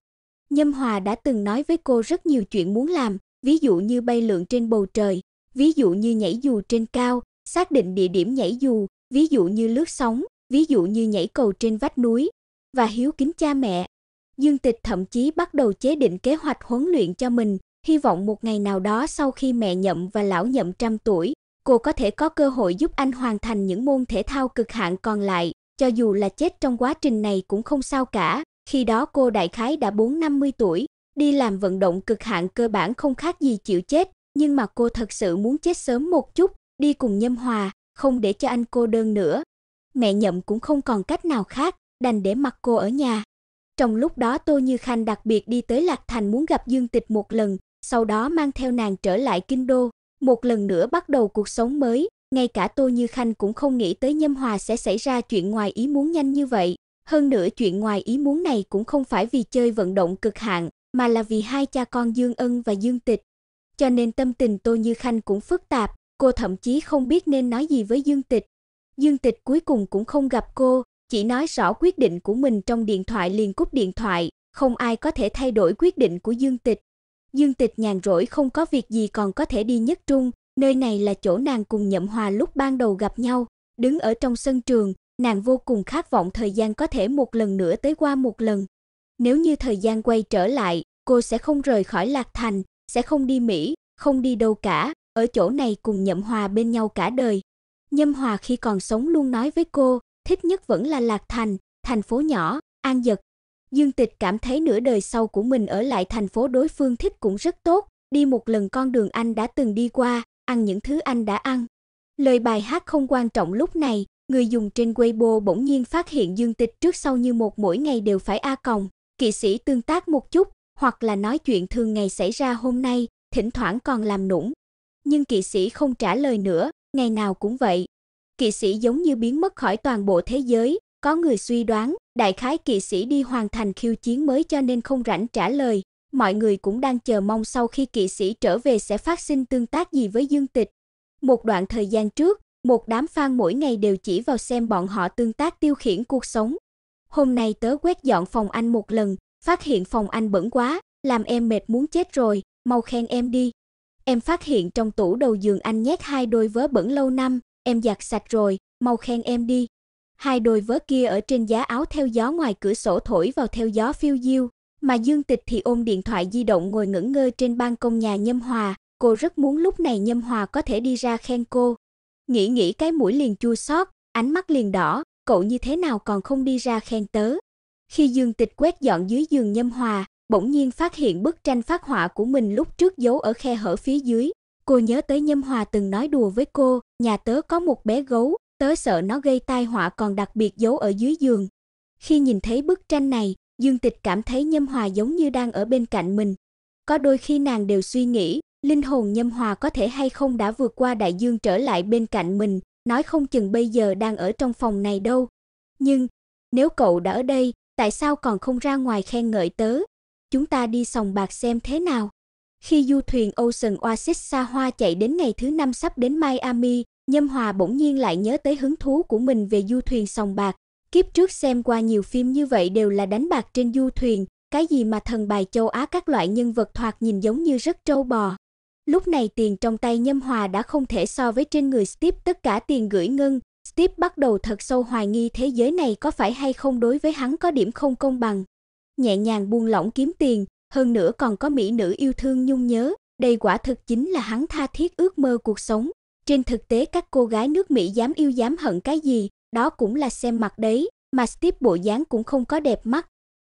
Nhâm Hòa đã từng nói với cô rất nhiều chuyện muốn làm, ví dụ như bay lượn trên bầu trời, ví dụ như nhảy dù trên cao, xác định địa điểm nhảy dù, ví dụ như lướt sóng, ví dụ như nhảy cầu trên vách núi và hiếu kính cha mẹ. Dương Tịch thậm chí bắt đầu chế định kế hoạch huấn luyện cho mình, hy vọng một ngày nào đó sau khi mẹ nhậm và lão nhậm trăm tuổi, cô có thể có cơ hội giúp anh hoàn thành những môn thể thao cực hạn còn lại, cho dù là chết trong quá trình này cũng không sao cả. Khi đó cô đại khái đã 4-50 tuổi, đi làm vận động cực hạn cơ bản không khác gì chịu chết, nhưng mà cô thật sự muốn chết sớm một chút, đi cùng Nhâm Hòa, không để cho anh cô đơn nữa. Mẹ Nhậm cũng không còn cách nào khác, đành để mặc cô ở nhà. Trong lúc đó Tô Như Khanh đặc biệt đi tới Lạc Thành muốn gặp Dương Tịch một lần, sau đó mang theo nàng trở lại kinh đô, một lần nữa bắt đầu cuộc sống mới, ngay cả Tô Như Khanh cũng không nghĩ tới Nhâm Hòa sẽ xảy ra chuyện ngoài ý muốn nhanh như vậy. Hơn nữa chuyện ngoài ý muốn này cũng không phải vì chơi vận động cực hạn, mà là vì hai cha con Dương Ân và Dương Tịch. Cho nên tâm tình Tô Như Khanh cũng phức tạp, cô thậm chí không biết nên nói gì với Dương Tịch. Dương Tịch cuối cùng cũng không gặp cô, chỉ nói rõ quyết định của mình trong điện thoại liền cúp điện thoại, không ai có thể thay đổi quyết định của Dương Tịch. Dương Tịch nhàn rỗi không có việc gì còn có thể đi nhất trung, nơi này là chỗ nàng cùng Nhậm Hòa lúc ban đầu gặp nhau, đứng ở trong sân trường, Nàng vô cùng khát vọng thời gian có thể một lần nữa tới qua một lần. Nếu như thời gian quay trở lại, cô sẽ không rời khỏi Lạc Thành, sẽ không đi Mỹ, không đi đâu cả, ở chỗ này cùng Nhậm Hòa bên nhau cả đời. Nhâm Hòa khi còn sống luôn nói với cô, thích nhất vẫn là Lạc Thành, thành phố nhỏ, an dật. Dương Tịch cảm thấy nửa đời sau của mình ở lại thành phố đối phương thích cũng rất tốt, đi một lần con đường anh đã từng đi qua, ăn những thứ anh đã ăn. Lời bài hát không quan trọng lúc này, Người dùng trên Weibo bỗng nhiên phát hiện dương tịch trước sau như một mỗi ngày đều phải a còng, kỵ sĩ tương tác một chút, hoặc là nói chuyện thường ngày xảy ra hôm nay, thỉnh thoảng còn làm nũng. Nhưng kỵ sĩ không trả lời nữa, ngày nào cũng vậy. Kỵ sĩ giống như biến mất khỏi toàn bộ thế giới, có người suy đoán, đại khái kỵ sĩ đi hoàn thành khiêu chiến mới cho nên không rảnh trả lời. Mọi người cũng đang chờ mong sau khi kỵ sĩ trở về sẽ phát sinh tương tác gì với Dương Tịch. Một đoạn thời gian trước, một đám fan mỗi ngày đều chỉ vào xem bọn họ tương tác tiêu khiển cuộc sống. Hôm nay tớ quét dọn phòng anh một lần, phát hiện phòng anh bẩn quá, làm em mệt muốn chết rồi, mau khen em đi. Em phát hiện trong tủ đầu giường anh nhét hai đôi vớ bẩn lâu năm, em giặt sạch rồi, mau khen em đi. Hai đôi vớ kia ở trên giá áo theo gió ngoài cửa sổ thổi vào theo gió phiêu diêu, mà Dương Tịch thì ôm điện thoại di động ngồi ngẩn ngơ trên ban công nhà Nhâm Hòa, cô rất muốn lúc này Nhâm Hòa có thể đi ra khen cô, Nghĩ nghĩ cái mũi liền chua xót, ánh mắt liền đỏ, cậu như thế nào còn không đi ra khen tớ. Khi Dương Tịch quét dọn dưới giường Nhâm Hòa, bỗng nhiên phát hiện bức tranh phát họa của mình lúc trước giấu ở khe hở phía dưới. Cô nhớ tới Nhâm Hòa từng nói đùa với cô, nhà tớ có một bé gấu, tớ sợ nó gây tai họa còn đặc biệt giấu ở dưới giường. Khi nhìn thấy bức tranh này, Dương Tịch cảm thấy Nhâm Hòa giống như đang ở bên cạnh mình. Có đôi khi nàng đều suy nghĩ, linh hồn Nhâm Hòa có thể hay không đã vượt qua đại dương trở lại bên cạnh mình, nói không chừng bây giờ đang ở trong phòng này đâu. Nhưng, nếu cậu đã ở đây, tại sao còn không ra ngoài khen ngợi tớ? Chúng ta đi sòng bạc xem thế nào. Khi du thuyền Ocean Oasis xa hoa chạy đến ngày thứ năm sắp đến Miami, Nhâm Hòa bỗng nhiên lại nhớ tới hứng thú của mình về du thuyền sòng bạc. Kiếp trước xem qua nhiều phim như vậy đều là đánh bạc trên du thuyền, cái gì mà thần bài châu Á các loại nhân vật thoạt nhìn giống như rất trâu bò. Lúc này tiền trong tay Nhâm Hòa đã không thể so với trên người Steve tất cả tiền gửi ngân. Steve bắt đầu thật sâu hoài nghi thế giới này có phải hay không đối với hắn có điểm không công bằng. Nhẹ nhàng buông lỏng kiếm tiền, hơn nữa còn có mỹ nữ yêu thương nhung nhớ, đây quả thực chính là hắn tha thiết ước mơ cuộc sống. Trên thực tế các cô gái nước Mỹ dám yêu dám hận cái gì, đó cũng là xem mặt đấy, mà Steve bộ dáng cũng không có đẹp mắt.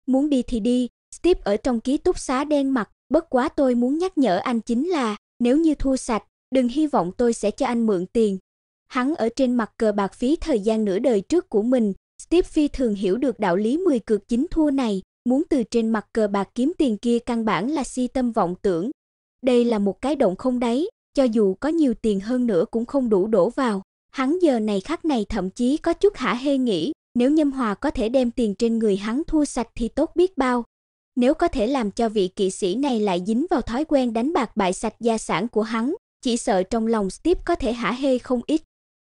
Muốn đi thì đi, Steve ở trong ký túc xá đen mặt, bất quá tôi muốn nhắc nhở anh chính là nếu như thua sạch, đừng hy vọng tôi sẽ cho anh mượn tiền. Hắn ở trên mặt cờ bạc phí thời gian nửa đời trước của mình, Steve phi thường hiểu được đạo lý 10 cược chính thua này, muốn từ trên mặt cờ bạc kiếm tiền kia căn bản là si tâm vọng tưởng. Đây là một cái động không đáy, cho dù có nhiều tiền hơn nữa cũng không đủ đổ vào. Hắn giờ này khắc này thậm chí có chút hả hê nghĩ, nếu Nhâm Hòa có thể đem tiền trên người hắn thua sạch thì tốt biết bao nếu có thể làm cho vị kỵ sĩ này lại dính vào thói quen đánh bạc bại sạch gia sản của hắn, chỉ sợ trong lòng Steve có thể hả hê không ít.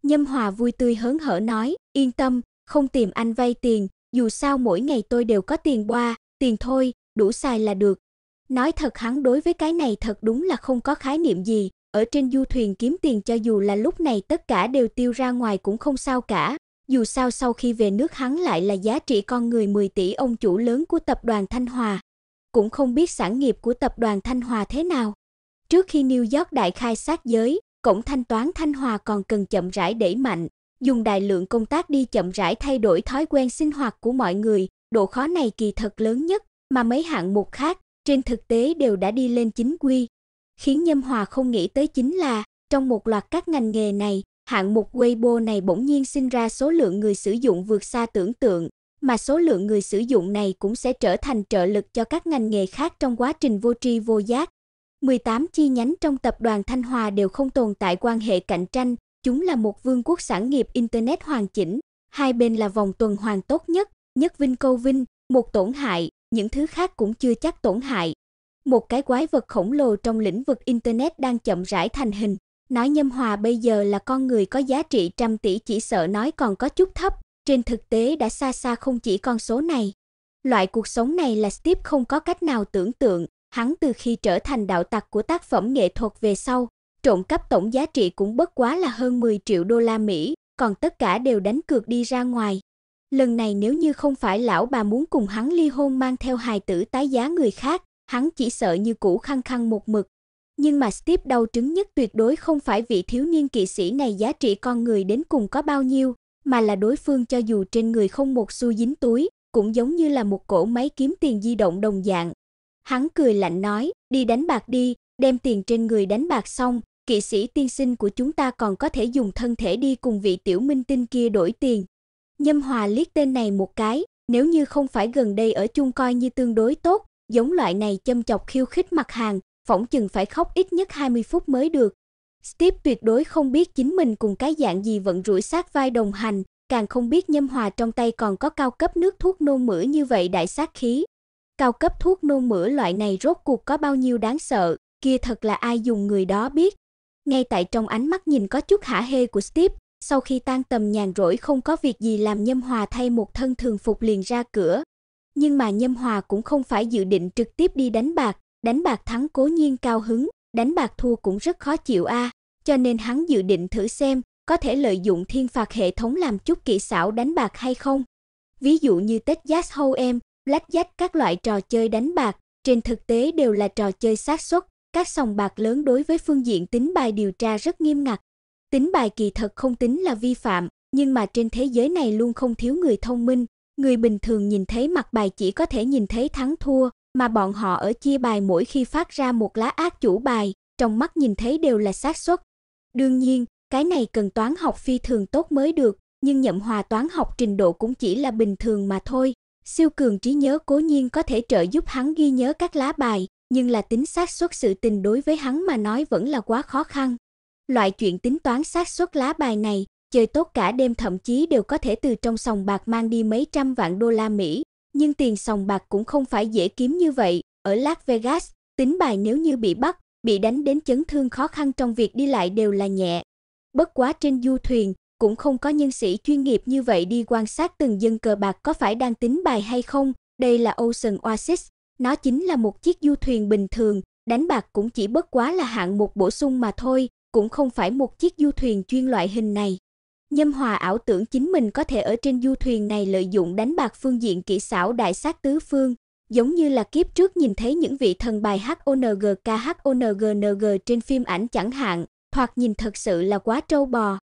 Nhâm Hòa vui tươi hớn hở nói, yên tâm, không tìm anh vay tiền, dù sao mỗi ngày tôi đều có tiền qua, tiền thôi, đủ xài là được. Nói thật hắn đối với cái này thật đúng là không có khái niệm gì, ở trên du thuyền kiếm tiền cho dù là lúc này tất cả đều tiêu ra ngoài cũng không sao cả, dù sao sau khi về nước hắn lại là giá trị con người 10 tỷ ông chủ lớn của tập đoàn Thanh Hòa. Cũng không biết sản nghiệp của tập đoàn Thanh Hòa thế nào. Trước khi New York đại khai sát giới, cổng thanh toán Thanh Hòa còn cần chậm rãi đẩy mạnh, dùng đại lượng công tác đi chậm rãi thay đổi thói quen sinh hoạt của mọi người, độ khó này kỳ thật lớn nhất, mà mấy hạng mục khác trên thực tế đều đã đi lên chính quy. Khiến Nhâm Hòa không nghĩ tới chính là trong một loạt các ngành nghề này, hạng mục Weibo này bỗng nhiên sinh ra số lượng người sử dụng vượt xa tưởng tượng, mà số lượng người sử dụng này cũng sẽ trở thành trợ lực cho các ngành nghề khác trong quá trình vô tri vô giác. 18 chi nhánh trong tập đoàn Thanh Hòa đều không tồn tại quan hệ cạnh tranh, chúng là một vương quốc sản nghiệp internet hoàn chỉnh, hai bên là vòng tuần hoàn tốt nhất, nhất vinh câu vinh, một tổn hại, những thứ khác cũng chưa chắc tổn hại. Một cái quái vật khổng lồ trong lĩnh vực internet đang chậm rãi thành hình. Nói Nhâm Hòa bây giờ là con người có giá trị trăm tỷ chỉ sợ nói còn có chút thấp, trên thực tế đã xa xa không chỉ con số này. Loại cuộc sống này là Steve không có cách nào tưởng tượng, hắn từ khi trở thành đạo tặc của tác phẩm nghệ thuật về sau, trộm cắp tổng giá trị cũng bất quá là hơn 10 triệu đô la Mỹ, còn tất cả đều đánh cược đi ra ngoài. Lần này nếu như không phải lão bà muốn cùng hắn ly hôn mang theo hài tử tái giá người khác, hắn chỉ sợ như cũ khăng khăng một mực, nhưng mà Steve đau trứng nhất tuyệt đối không phải vị thiếu niên kỵ sĩ này giá trị con người đến cùng có bao nhiêu, mà là đối phương cho dù trên người không một xu dính túi, cũng giống như là một cỗ máy kiếm tiền di động đồng dạng. Hắn cười lạnh nói, đi đánh bạc đi, đem tiền trên người đánh bạc xong, kỵ sĩ tiên sinh của chúng ta còn có thể dùng thân thể đi cùng vị tiểu minh tinh kia đổi tiền. Nhâm Hòa liếc tên này một cái, nếu như không phải gần đây ở chung coi như tương đối tốt, giống loại này châm chọc khiêu khích mặt hàng, phỏng chừng phải khóc ít nhất 20 phút mới được. Steve tuyệt đối không biết chính mình cùng cái dạng gì vận rủi sát vai đồng hành, càng không biết nhâm hòa trong tay còn có cao cấp nước thuốc nôn mửa như vậy đại sát khí. Cao cấp thuốc nôn mửa loại này rốt cuộc có bao nhiêu đáng sợ, kia thật là ai dùng người đó biết. Ngay tại trong ánh mắt nhìn có chút hả hê của Steve, sau khi tan tầm nhàn rỗi không có việc gì làm Nhâm Hòa thay một thân thường phục liền ra cửa. Nhưng mà Nhâm Hòa cũng không phải dự định trực tiếp đi đánh bạc, đánh bạc thắng cố nhiên cao hứng, đánh bạc thua cũng rất khó chịu a, à, cho nên hắn dự định thử xem có thể lợi dụng thiên phạt hệ thống làm chút kỹ xảo đánh bạc hay không. Ví dụ như Tết Jack Hole blackjack các loại trò chơi đánh bạc, trên thực tế đều là trò chơi xác suất, các sòng bạc lớn đối với phương diện tính bài điều tra rất nghiêm ngặt. Tính bài kỳ thật không tính là vi phạm, nhưng mà trên thế giới này luôn không thiếu người thông minh, người bình thường nhìn thấy mặt bài chỉ có thể nhìn thấy thắng thua, mà bọn họ ở chia bài mỗi khi phát ra một lá ác chủ bài, trong mắt nhìn thấy đều là xác suất. Đương nhiên, cái này cần toán học phi thường tốt mới được, nhưng Nhậm Hòa toán học trình độ cũng chỉ là bình thường mà thôi. Siêu cường trí nhớ cố nhiên có thể trợ giúp hắn ghi nhớ các lá bài, nhưng là tính xác suất sự tình đối với hắn mà nói vẫn là quá khó khăn. Loại chuyện tính toán xác suất lá bài này, chơi tốt cả đêm thậm chí đều có thể từ trong sòng bạc mang đi mấy trăm vạn đô la Mỹ, nhưng tiền sòng bạc cũng không phải dễ kiếm như vậy. Ở Las Vegas, tính bài nếu như bị bắt, bị đánh đến chấn thương khó khăn trong việc đi lại đều là nhẹ. Bất quá trên du thuyền cũng không có nhân sĩ chuyên nghiệp như vậy đi quan sát từng dân cờ bạc có phải đang tính bài hay không. Đây là Ocean Oasis, nó chính là một chiếc du thuyền bình thường, đánh bạc cũng chỉ bất quá là hạng một bổ sung mà thôi, cũng không phải một chiếc du thuyền chuyên loại hình này. Nhâm Hòa ảo tưởng chính mình có thể ở trên du thuyền này lợi dụng đánh bạc phương diện kỹ xảo đại sát tứ phương, giống như là kiếp trước nhìn thấy những vị thần bài HONGKHONGNG trên phim ảnh chẳng hạn, hoặc nhìn thật sự là quá trâu bò.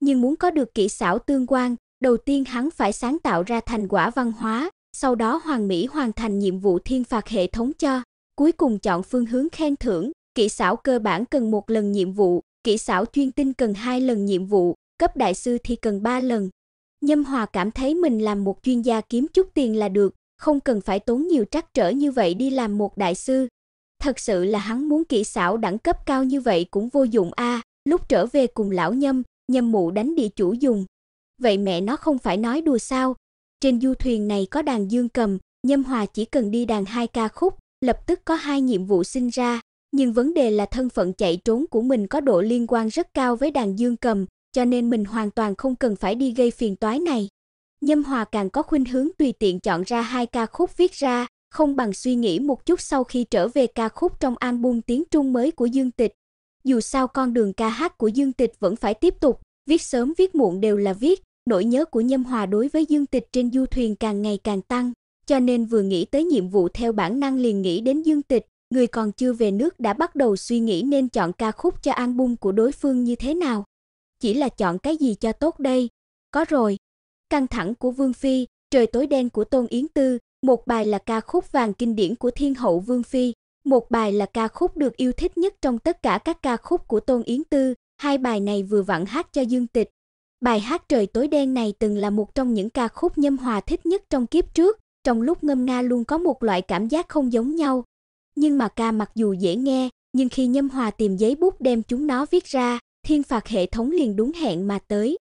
Nhưng muốn có được kỹ xảo tương quan, đầu tiên hắn phải sáng tạo ra thành quả văn hóa, sau đó hoàn mỹ hoàn thành nhiệm vụ thiên phạt hệ thống cho, cuối cùng chọn phương hướng khen thưởng, kỹ xảo cơ bản cần một lần nhiệm vụ, kỹ xảo chuyên tinh cần hai lần nhiệm vụ, cấp đại sư thì cần 3 lần. Nhâm Hòa cảm thấy mình làm một chuyên gia kiếm chút tiền là được, không cần phải tốn nhiều trắc trở như vậy đi làm một đại sư. Thật sự là hắn muốn kỹ xảo đẳng cấp cao như vậy cũng vô dụng a, à, lúc trở về cùng lão Nhâm, Nhâm mụ đánh địa chủ dùng. Vậy mẹ nó không phải nói đùa sao? Trên du thuyền này có đàn dương cầm, Nhâm Hòa chỉ cần đi đàn hai ca khúc, lập tức có hai nhiệm vụ sinh ra, nhưng vấn đề là thân phận chạy trốn của mình có độ liên quan rất cao với đàn dương cầm, cho nên mình hoàn toàn không cần phải đi gây phiền toái này. Nhâm Hòa càng có khuynh hướng tùy tiện chọn ra hai ca khúc viết ra, không bằng suy nghĩ một chút sau khi trở về ca khúc trong album tiếng Trung mới của Dương Tịch. Dù sao con đường ca hát của Dương Tịch vẫn phải tiếp tục, viết sớm viết muộn đều là viết, nỗi nhớ của Nhâm Hòa đối với Dương Tịch trên du thuyền càng ngày càng tăng, cho nên vừa nghĩ tới nhiệm vụ theo bản năng liền nghĩ đến Dương Tịch, người còn chưa về nước đã bắt đầu suy nghĩ nên chọn ca khúc cho album của đối phương như thế nào chỉ là chọn cái gì cho tốt đây? Có rồi. Căng thẳng của Vương phi, trời tối đen của Tôn Yến Tư, một bài là ca khúc vàng kinh điển của Thiên hậu Vương phi, một bài là ca khúc được yêu thích nhất trong tất cả các ca khúc của Tôn Yến Tư, hai bài này vừa vặn hát cho Dương Tịch. Bài hát Trời tối đen này từng là một trong những ca khúc Nhâm Hòa thích nhất trong kiếp trước, trong lúc ngâm nga luôn có một loại cảm giác không giống nhau. Nhưng mà ca mặc dù dễ nghe, nhưng khi Nhâm Hòa tìm giấy bút đem chúng nó viết ra, thiên phạt hệ thống liền đúng hẹn mà tới.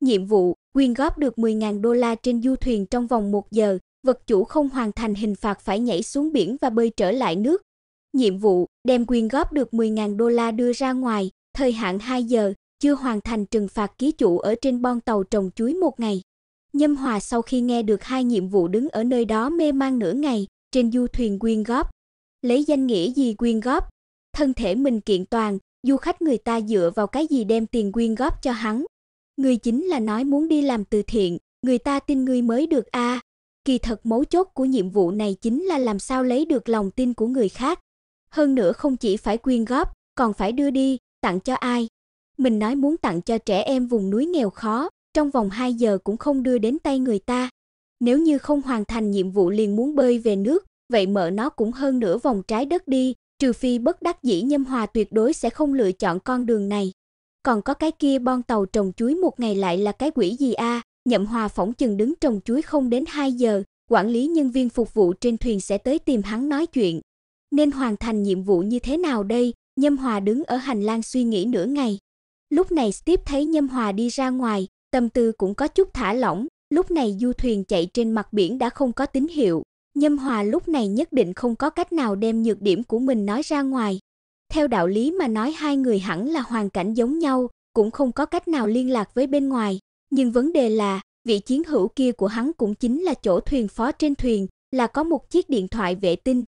Nhiệm vụ: quyên góp được 10.000 đô la trên du thuyền trong vòng 1 giờ, vật chủ không hoàn thành hình phạt phải nhảy xuống biển và bơi trở lại nước. Nhiệm vụ: đem quyên góp được 10.000 đô la đưa ra ngoài, thời hạn 2 giờ, chưa hoàn thành trừng phạt ký chủ ở trên bon tàu trồng chuối một ngày. Nhâm Hòa sau khi nghe được hai nhiệm vụ đứng ở nơi đó mê man nửa ngày, trên du thuyền quyên góp. Lấy danh nghĩa gì quyên góp? Thân thể mình kiện toàn, du khách người ta dựa vào cái gì đem tiền quyên góp cho hắn? Ngươi chính là nói muốn đi làm từ thiện, người ta tin ngươi mới được a. À. Kỳ thật mấu chốt của nhiệm vụ này chính là làm sao lấy được lòng tin của người khác. Hơn nữa không chỉ phải quyên góp, còn phải đưa đi, tặng cho ai. Mình nói muốn tặng cho trẻ em vùng núi nghèo khó, trong vòng 2 giờ cũng không đưa đến tay người ta. Nếu như không hoàn thành nhiệm vụ liền muốn bơi về nước, vậy mở nó cũng hơn nửa vòng trái đất đi, Trừ phi bất đắc dĩ Nhâm Hòa tuyệt đối sẽ không lựa chọn con đường này. Còn có cái kia bon tàu trồng chuối một ngày lại là cái quỷ gì a? À? Nhậm Hòa phỏng chừng đứng trồng chuối không đến 2 giờ, quản lý nhân viên phục vụ trên thuyền sẽ tới tìm hắn nói chuyện. Nên hoàn thành nhiệm vụ như thế nào đây? Nhâm Hòa đứng ở hành lang suy nghĩ nửa ngày. Lúc này Steve thấy Nhâm Hòa đi ra ngoài, tâm tư cũng có chút thả lỏng, lúc này du thuyền chạy trên mặt biển đã không có tín hiệu, Nhâm Hòa lúc này nhất định không có cách nào đem nhược điểm của mình nói ra ngoài. Theo đạo lý mà nói hai người hẳn là hoàn cảnh giống nhau, cũng không có cách nào liên lạc với bên ngoài, nhưng vấn đề là, vị chiến hữu kia của hắn cũng chính là chỗ thuyền phó trên thuyền, là có một chiếc điện thoại vệ tinh.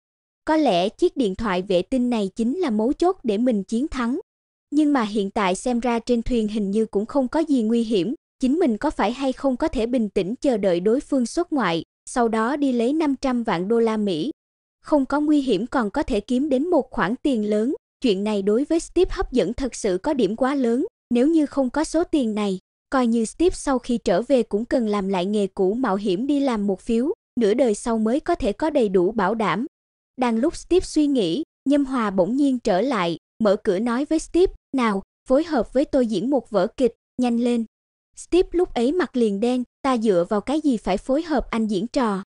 Có lẽ chiếc điện thoại vệ tinh này chính là mấu chốt để mình chiến thắng. Nhưng mà hiện tại xem ra trên thuyền hình như cũng không có gì nguy hiểm, chính mình có phải hay không có thể bình tĩnh chờ đợi đối phương xuất ngoại, sau đó đi lấy 500 vạn đô la Mỹ. Không có nguy hiểm còn có thể kiếm đến một khoản tiền lớn, chuyện này đối với Steve hấp dẫn thật sự có điểm quá lớn, nếu như không có số tiền này, coi như Steve sau khi trở về cũng cần làm lại nghề cũ mạo hiểm đi làm một phiếu, nửa đời sau mới có thể có đầy đủ bảo đảm. Đang lúc Steve suy nghĩ, Nhâm Hòa bỗng nhiên trở lại, mở cửa nói với Steve, "Nào, phối hợp với tôi diễn một vở kịch, nhanh lên." Steve lúc ấy mặt liền đen, ta dựa vào cái gì phải phối hợp anh diễn trò.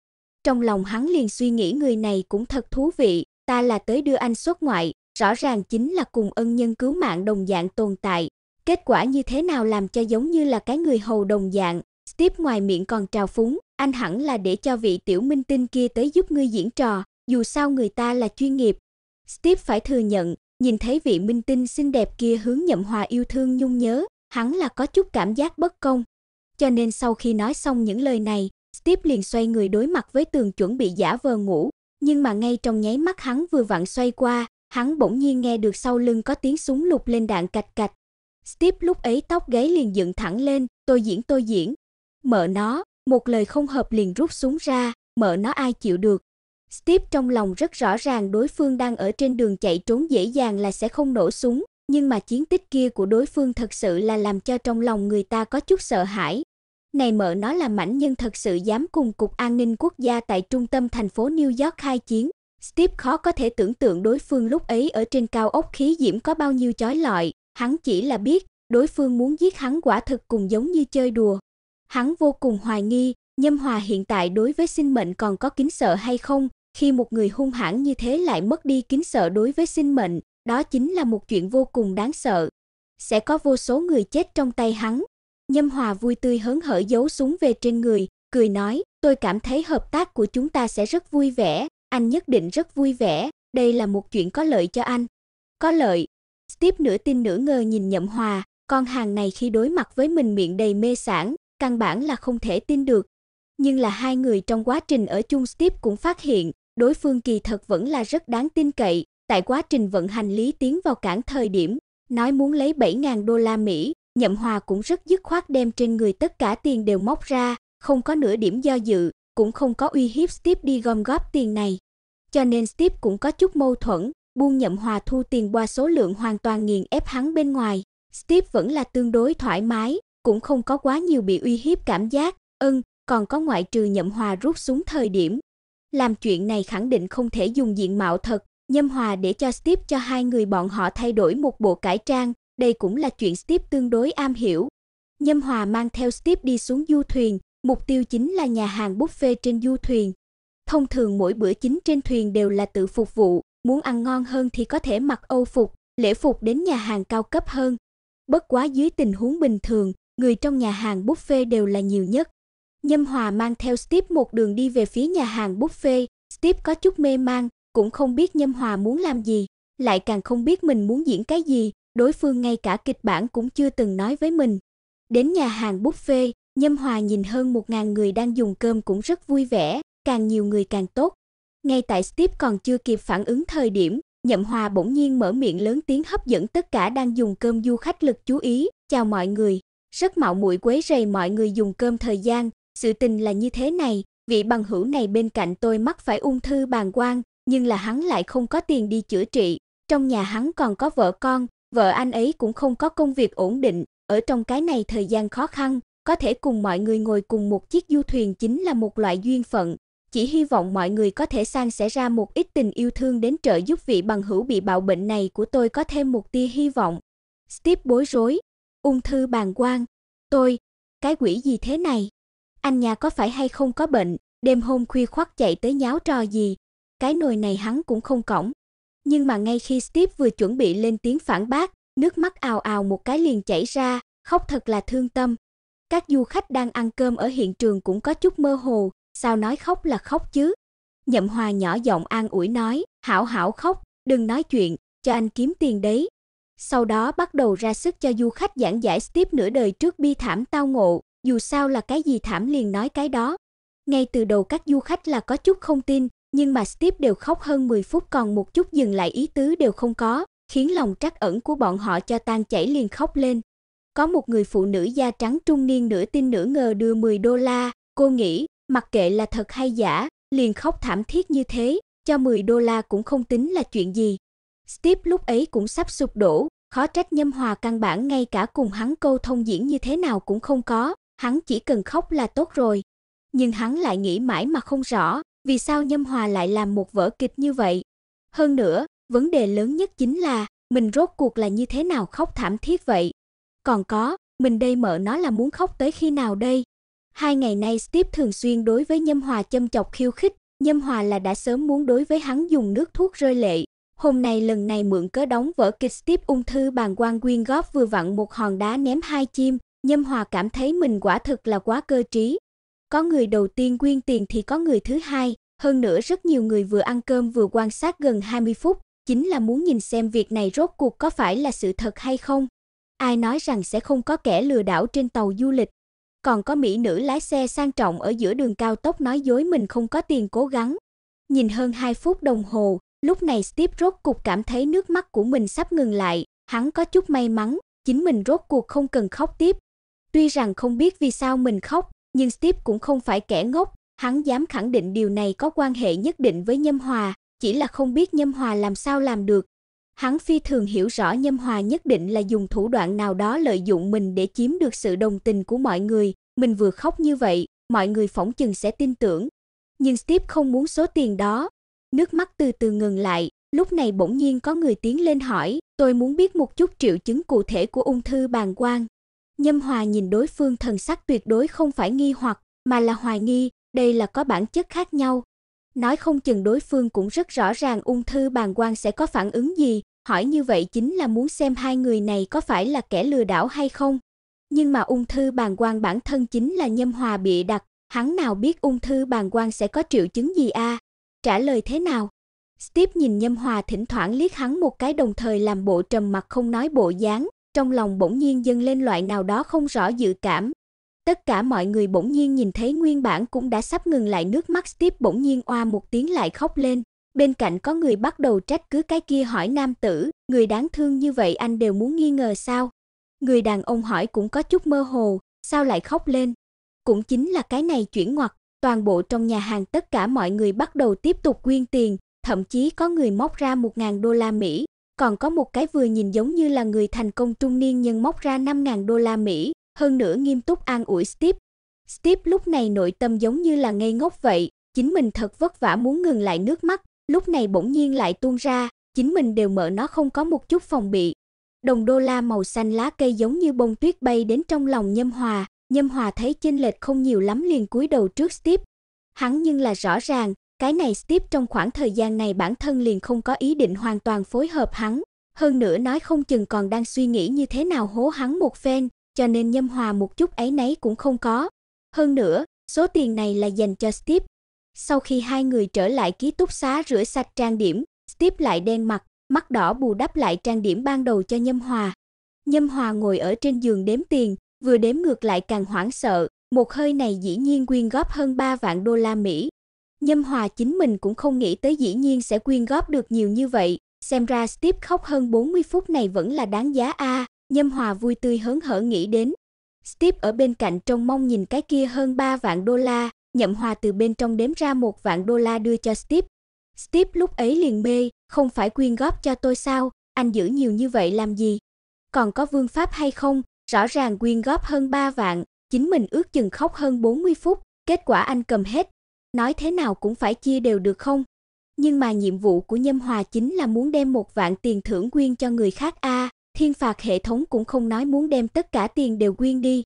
Trong lòng hắn liền suy nghĩ người này cũng thật thú vị, ta là tới đưa anh xuất ngoại, rõ ràng chính là cùng ân nhân cứu mạng đồng dạng tồn tại. Kết quả như thế nào làm cho giống như là cái người hầu đồng dạng, Steve ngoài miệng còn trào phúng, anh hẳn là để cho vị tiểu minh tinh kia tới giúp ngươi diễn trò, dù sao người ta là chuyên nghiệp. Steve phải thừa nhận, nhìn thấy vị minh tinh xinh đẹp kia hướng Nhậm Hòa yêu thương nhung nhớ, hắn là có chút cảm giác bất công. Cho nên sau khi nói xong những lời này, Steve liền xoay người đối mặt với tường chuẩn bị giả vờ ngủ, nhưng mà ngay trong nháy mắt hắn vừa vặn xoay qua, hắn bỗng nhiên nghe được sau lưng có tiếng súng lục lên đạn cạch cạch. Steve lúc ấy tóc gáy liền dựng thẳng lên, tôi diễn tôi diễn. mở nó, một lời không hợp liền rút súng ra, mở nó ai chịu được. Steve trong lòng rất rõ ràng đối phương đang ở trên đường chạy trốn dễ dàng là sẽ không nổ súng, nhưng mà chiến tích kia của đối phương thật sự là làm cho trong lòng người ta có chút sợ hãi. Này mợ nó là mảnh nhân thật sự dám cùng cục an ninh quốc gia tại trung tâm thành phố New York khai chiến. Steve khó có thể tưởng tượng đối phương lúc ấy ở trên cao ốc khí diễm có bao nhiêu chói lọi, hắn chỉ là biết đối phương muốn giết hắn quả thực cùng giống như chơi đùa. Hắn vô cùng hoài nghi, Nhâm Hòa hiện tại đối với sinh mệnh còn có kính sợ hay không, khi một người hung hãn như thế lại mất đi kính sợ đối với sinh mệnh, đó chính là một chuyện vô cùng đáng sợ. Sẽ có vô số người chết trong tay hắn. Nhâm Hòa vui tươi hớn hở giấu súng về trên người, cười nói, tôi cảm thấy hợp tác của chúng ta sẽ rất vui vẻ, anh nhất định rất vui vẻ, đây là một chuyện có lợi cho anh. Có lợi. Steve nửa tin nửa ngờ nhìn Nhậm Hòa, con hàng này khi đối mặt với mình miệng đầy mê sản, căn bản là không thể tin được. Nhưng là hai người trong quá trình ở chung Steve cũng phát hiện, đối phương kỳ thật vẫn là rất đáng tin cậy, Tại quá trình vận hành Lý tiến vào cảng thời điểm, nói muốn lấy 7.000 đô la Mỹ, Nhậm Hòa cũng rất dứt khoát đem trên người tất cả tiền đều móc ra, không có nửa điểm do dự, cũng không có uy hiếp Steve đi gom góp tiền này. Cho nên Steve cũng có chút mâu thuẫn, buông Nhậm Hòa thu tiền qua số lượng hoàn toàn nghiền ép hắn bên ngoài. Steve vẫn là tương đối thoải mái, cũng không có quá nhiều bị uy hiếp cảm giác, ưng, còn có ngoại trừ Nhậm Hòa rút súng thời điểm. Làm chuyện này khẳng định không thể dùng diện mạo thật, Nhâm Hòa để cho Steve cho hai người bọn họ thay đổi một bộ cải trang, đây cũng là chuyện Steve tương đối am hiểu. Nhâm Hòa mang theo Steve đi xuống du thuyền, mục tiêu chính là nhà hàng buffet trên du thuyền. Thông thường mỗi bữa chính trên thuyền đều là tự phục vụ, muốn ăn ngon hơn thì có thể mặc Âu phục, lễ phục đến nhà hàng cao cấp hơn. Bất quá dưới tình huống bình thường, người trong nhà hàng buffet đều là nhiều nhất. Nhâm Hòa mang theo Steve một đường đi về phía nhà hàng buffet, Steve có chút mê mang, cũng không biết Nhâm Hòa muốn làm gì, lại càng không biết mình muốn diễn cái gì, đối phương ngay cả kịch bản cũng chưa từng nói với mình. Đến nhà hàng buffet, Nhâm Hòa nhìn hơn 1000 người đang dùng cơm cũng rất vui vẻ, càng nhiều người càng tốt. Ngay tại Steve còn chưa kịp phản ứng thời điểm, Nhậm Hòa bỗng nhiên mở miệng lớn tiếng hấp dẫn tất cả đang dùng cơm du khách lực chú ý, "Chào mọi người." Rất mạo muội quấy rầy mọi người dùng cơm thời gian, sự tình là như thế này, vị bằng hữu này bên cạnh tôi mắc phải ung thư bàng quang, nhưng là hắn lại không có tiền đi chữa trị, trong nhà hắn còn có vợ con, vợ anh ấy cũng không có công việc ổn định, ở trong cái này thời gian khó khăn, có thể cùng mọi người ngồi cùng một chiếc du thuyền chính là một loại duyên phận, chỉ hy vọng mọi người có thể san sẻ ra một ít tình yêu thương đến trợ giúp vị bằng hữu bị bạo bệnh này của tôi có thêm một tia hy vọng. Steve bối rối, ung thư bàng quang, tôi, cái quỷ gì thế này? Anh nhà có phải hay không có bệnh, đêm hôm khuya khoắt chạy tới nháo trò gì, cái nồi này hắn cũng không cõng. Nhưng mà ngay khi Steve vừa chuẩn bị lên tiếng phản bác, nước mắt ào ào một cái liền chảy ra, khóc thật là thương tâm. Các du khách đang ăn cơm ở hiện trường cũng có chút mơ hồ, sao nói khóc là khóc chứ? Nhậm Hòa nhỏ giọng an ủi nói, "Hảo hảo khóc, đừng nói chuyện, cho anh kiếm tiền đấy." Sau đó bắt đầu ra sức cho du khách giảng giải Steve nửa đời trước bi thảm tao ngộ, dù sao là cái gì thảm liền nói cái đó. Ngay từ đầu các du khách là có chút không tin, nhưng mà Steve đều khóc hơn 10 phút còn một chút dừng lại ý tứ đều không có, khiến lòng trắc ẩn của bọn họ cho tan chảy liền khóc lên. Có một người phụ nữ da trắng trung niên nửa tin nửa ngờ đưa 10 đô la, cô nghĩ, mặc kệ là thật hay giả, liền khóc thảm thiết như thế, cho 10 đô la cũng không tính là chuyện gì. Steve lúc ấy cũng sắp sụp đổ, khó trách Nhâm Hòa căn bản ngay cả cùng hắn câu thông diễn như thế nào cũng không có, hắn chỉ cần khóc là tốt rồi. Nhưng hắn lại nghĩ mãi mà không rõ, vì sao Nhâm Hòa lại làm một vở kịch như vậy? Hơn nữa, vấn đề lớn nhất chính là mình rốt cuộc là như thế nào khóc thảm thiết vậy? Còn có, mình đây mở nó là muốn khóc tới khi nào đây? Hai ngày nay Steve thường xuyên đối với Nhâm Hòa châm chọc khiêu khích, Nhâm Hòa là đã sớm muốn đối với hắn dùng nước thuốc rơi lệ. Hôm nay lần này mượn cớ đóng vở kịch Steve ung thư bàn quan quyên góp vừa vặn một hòn đá ném hai chim, Nhâm Hòa cảm thấy mình quả thực là quá cơ trí, có người đầu tiên quyên tiền thì có người thứ hai, hơn nữa rất nhiều người vừa ăn cơm vừa quan sát gần 20 phút, chính là muốn nhìn xem việc này rốt cuộc có phải là sự thật hay không. Ai nói rằng sẽ không có kẻ lừa đảo trên tàu du lịch. Còn có mỹ nữ lái xe sang trọng ở giữa đường cao tốc nói dối mình không có tiền cố gắng. Nhìn hơn 2 phút đồng hồ, lúc này Steve rốt cuộc cảm thấy nước mắt của mình sắp ngừng lại, hắn có chút may mắn, chính mình rốt cuộc không cần khóc tiếp. Tuy rằng không biết vì sao mình khóc, nhưng Steve cũng không phải kẻ ngốc, hắn dám khẳng định điều này có quan hệ nhất định với Nhâm Hòa, chỉ là không biết Nhâm Hòa làm sao làm được. Hắn phi thường hiểu rõ Nhâm Hòa nhất định là dùng thủ đoạn nào đó lợi dụng mình để chiếm được sự đồng tình của mọi người, mình vừa khóc như vậy, mọi người phỏng chừng sẽ tin tưởng. Nhưng Steve không muốn số tiền đó. Nước mắt từ từ ngừng lại, lúc này bỗng nhiên có người tiến lên hỏi, "Tôi muốn biết một chút triệu chứng cụ thể của ung thư bàng quang." Nhâm Hòa nhìn đối phương thần sắc tuyệt đối không phải nghi hoặc, mà là hoài nghi, đây là có bản chất khác nhau. Nói không chừng đối phương cũng rất rõ ràng ung thư bàng quang sẽ có phản ứng gì, hỏi như vậy chính là muốn xem hai người này có phải là kẻ lừa đảo hay không. Nhưng mà ung thư bàng quang bản thân chính là Nhâm Hòa bị đặt, hắn nào biết ung thư bàng quang sẽ có triệu chứng gì a? Trả lời thế nào? Steve nhìn Nhâm Hòa thỉnh thoảng liếc hắn một cái đồng thời làm bộ trầm mặc không nói bộ dáng, trong lòng bỗng nhiên dâng lên loại nào đó không rõ dự cảm. Tất cả mọi người bỗng nhiên nhìn thấy nguyên bản cũng đã sắp ngừng lại nước mắt Steve bỗng nhiên oa một tiếng lại khóc lên. Bên cạnh có người bắt đầu trách cứ cái kia hỏi nam tử, người đáng thương như vậy anh đều muốn nghi ngờ sao? Người đàn ông hỏi cũng có chút mơ hồ, sao lại khóc lên? Cũng chính là cái này chuyển ngoặt, toàn bộ trong nhà hàng tất cả mọi người bắt đầu tiếp tục quyên tiền, thậm chí có người móc ra 1000 đô la Mỹ, còn có một cái vừa nhìn giống như là người thành công trung niên nhưng móc ra 5.000 đô la Mỹ, hơn nữa nghiêm túc an ủi Steve. Steve lúc này nội tâm giống như là ngây ngốc vậy, chính mình thật vất vả muốn ngừng lại nước mắt, lúc này bỗng nhiên lại tuôn ra, chính mình đều mở nó không có một chút phòng bị. Đồng đô la màu xanh lá cây giống như bông tuyết bay đến trong lòng Nhâm Hòa, Nhâm Hòa thấy chênh lệch không nhiều lắm liền cúi đầu trước Steve. Hắn nhưng là rõ ràng, cái này Steve trong khoảng thời gian này bản thân liền không có ý định hoàn toàn phối hợp hắn, hơn nữa nói không chừng còn đang suy nghĩ như thế nào hố hắn một phen, cho nên nhâm hòa một chút ấy nấy cũng không có. Hơn nữa, số tiền này là dành cho Steve. Sau khi hai người trở lại ký túc xá rửa sạch trang điểm, Steve lại đen mặt, mắt đỏ bù đắp lại trang điểm ban đầu cho Nhâm Hòa. Nhâm Hòa ngồi ở trên giường đếm tiền, vừa đếm ngược lại càng hoảng sợ, một hơi này dĩ nhiên quyên góp hơn 3 vạn đô la Mỹ, Nhâm Hòa chính mình cũng không nghĩ tới dĩ nhiên sẽ quyên góp được nhiều như vậy, xem ra Steve khóc hơn 40 phút này vẫn là đáng giá a, à, Nhâm Hòa vui tươi hớn hở nghĩ đến. Steve ở bên cạnh trông mong nhìn cái kia hơn 3 vạn đô la, Nhậm Hòa từ bên trong đếm ra một vạn đô la đưa cho Steve. Steve lúc ấy liền mê, không phải quyên góp cho tôi sao, anh giữ nhiều như vậy làm gì? Còn có vương pháp hay không? Rõ ràng quyên góp hơn 3 vạn, chính mình ước chừng khóc hơn 40 phút, kết quả anh cầm hết, nói thế nào cũng phải chia đều được không? Nhưng mà nhiệm vụ của Nhâm Hòa chính là muốn đem một vạn tiền thưởng quyên cho người khác a, thiên phạt hệ thống cũng không nói muốn đem tất cả tiền đều quyên đi.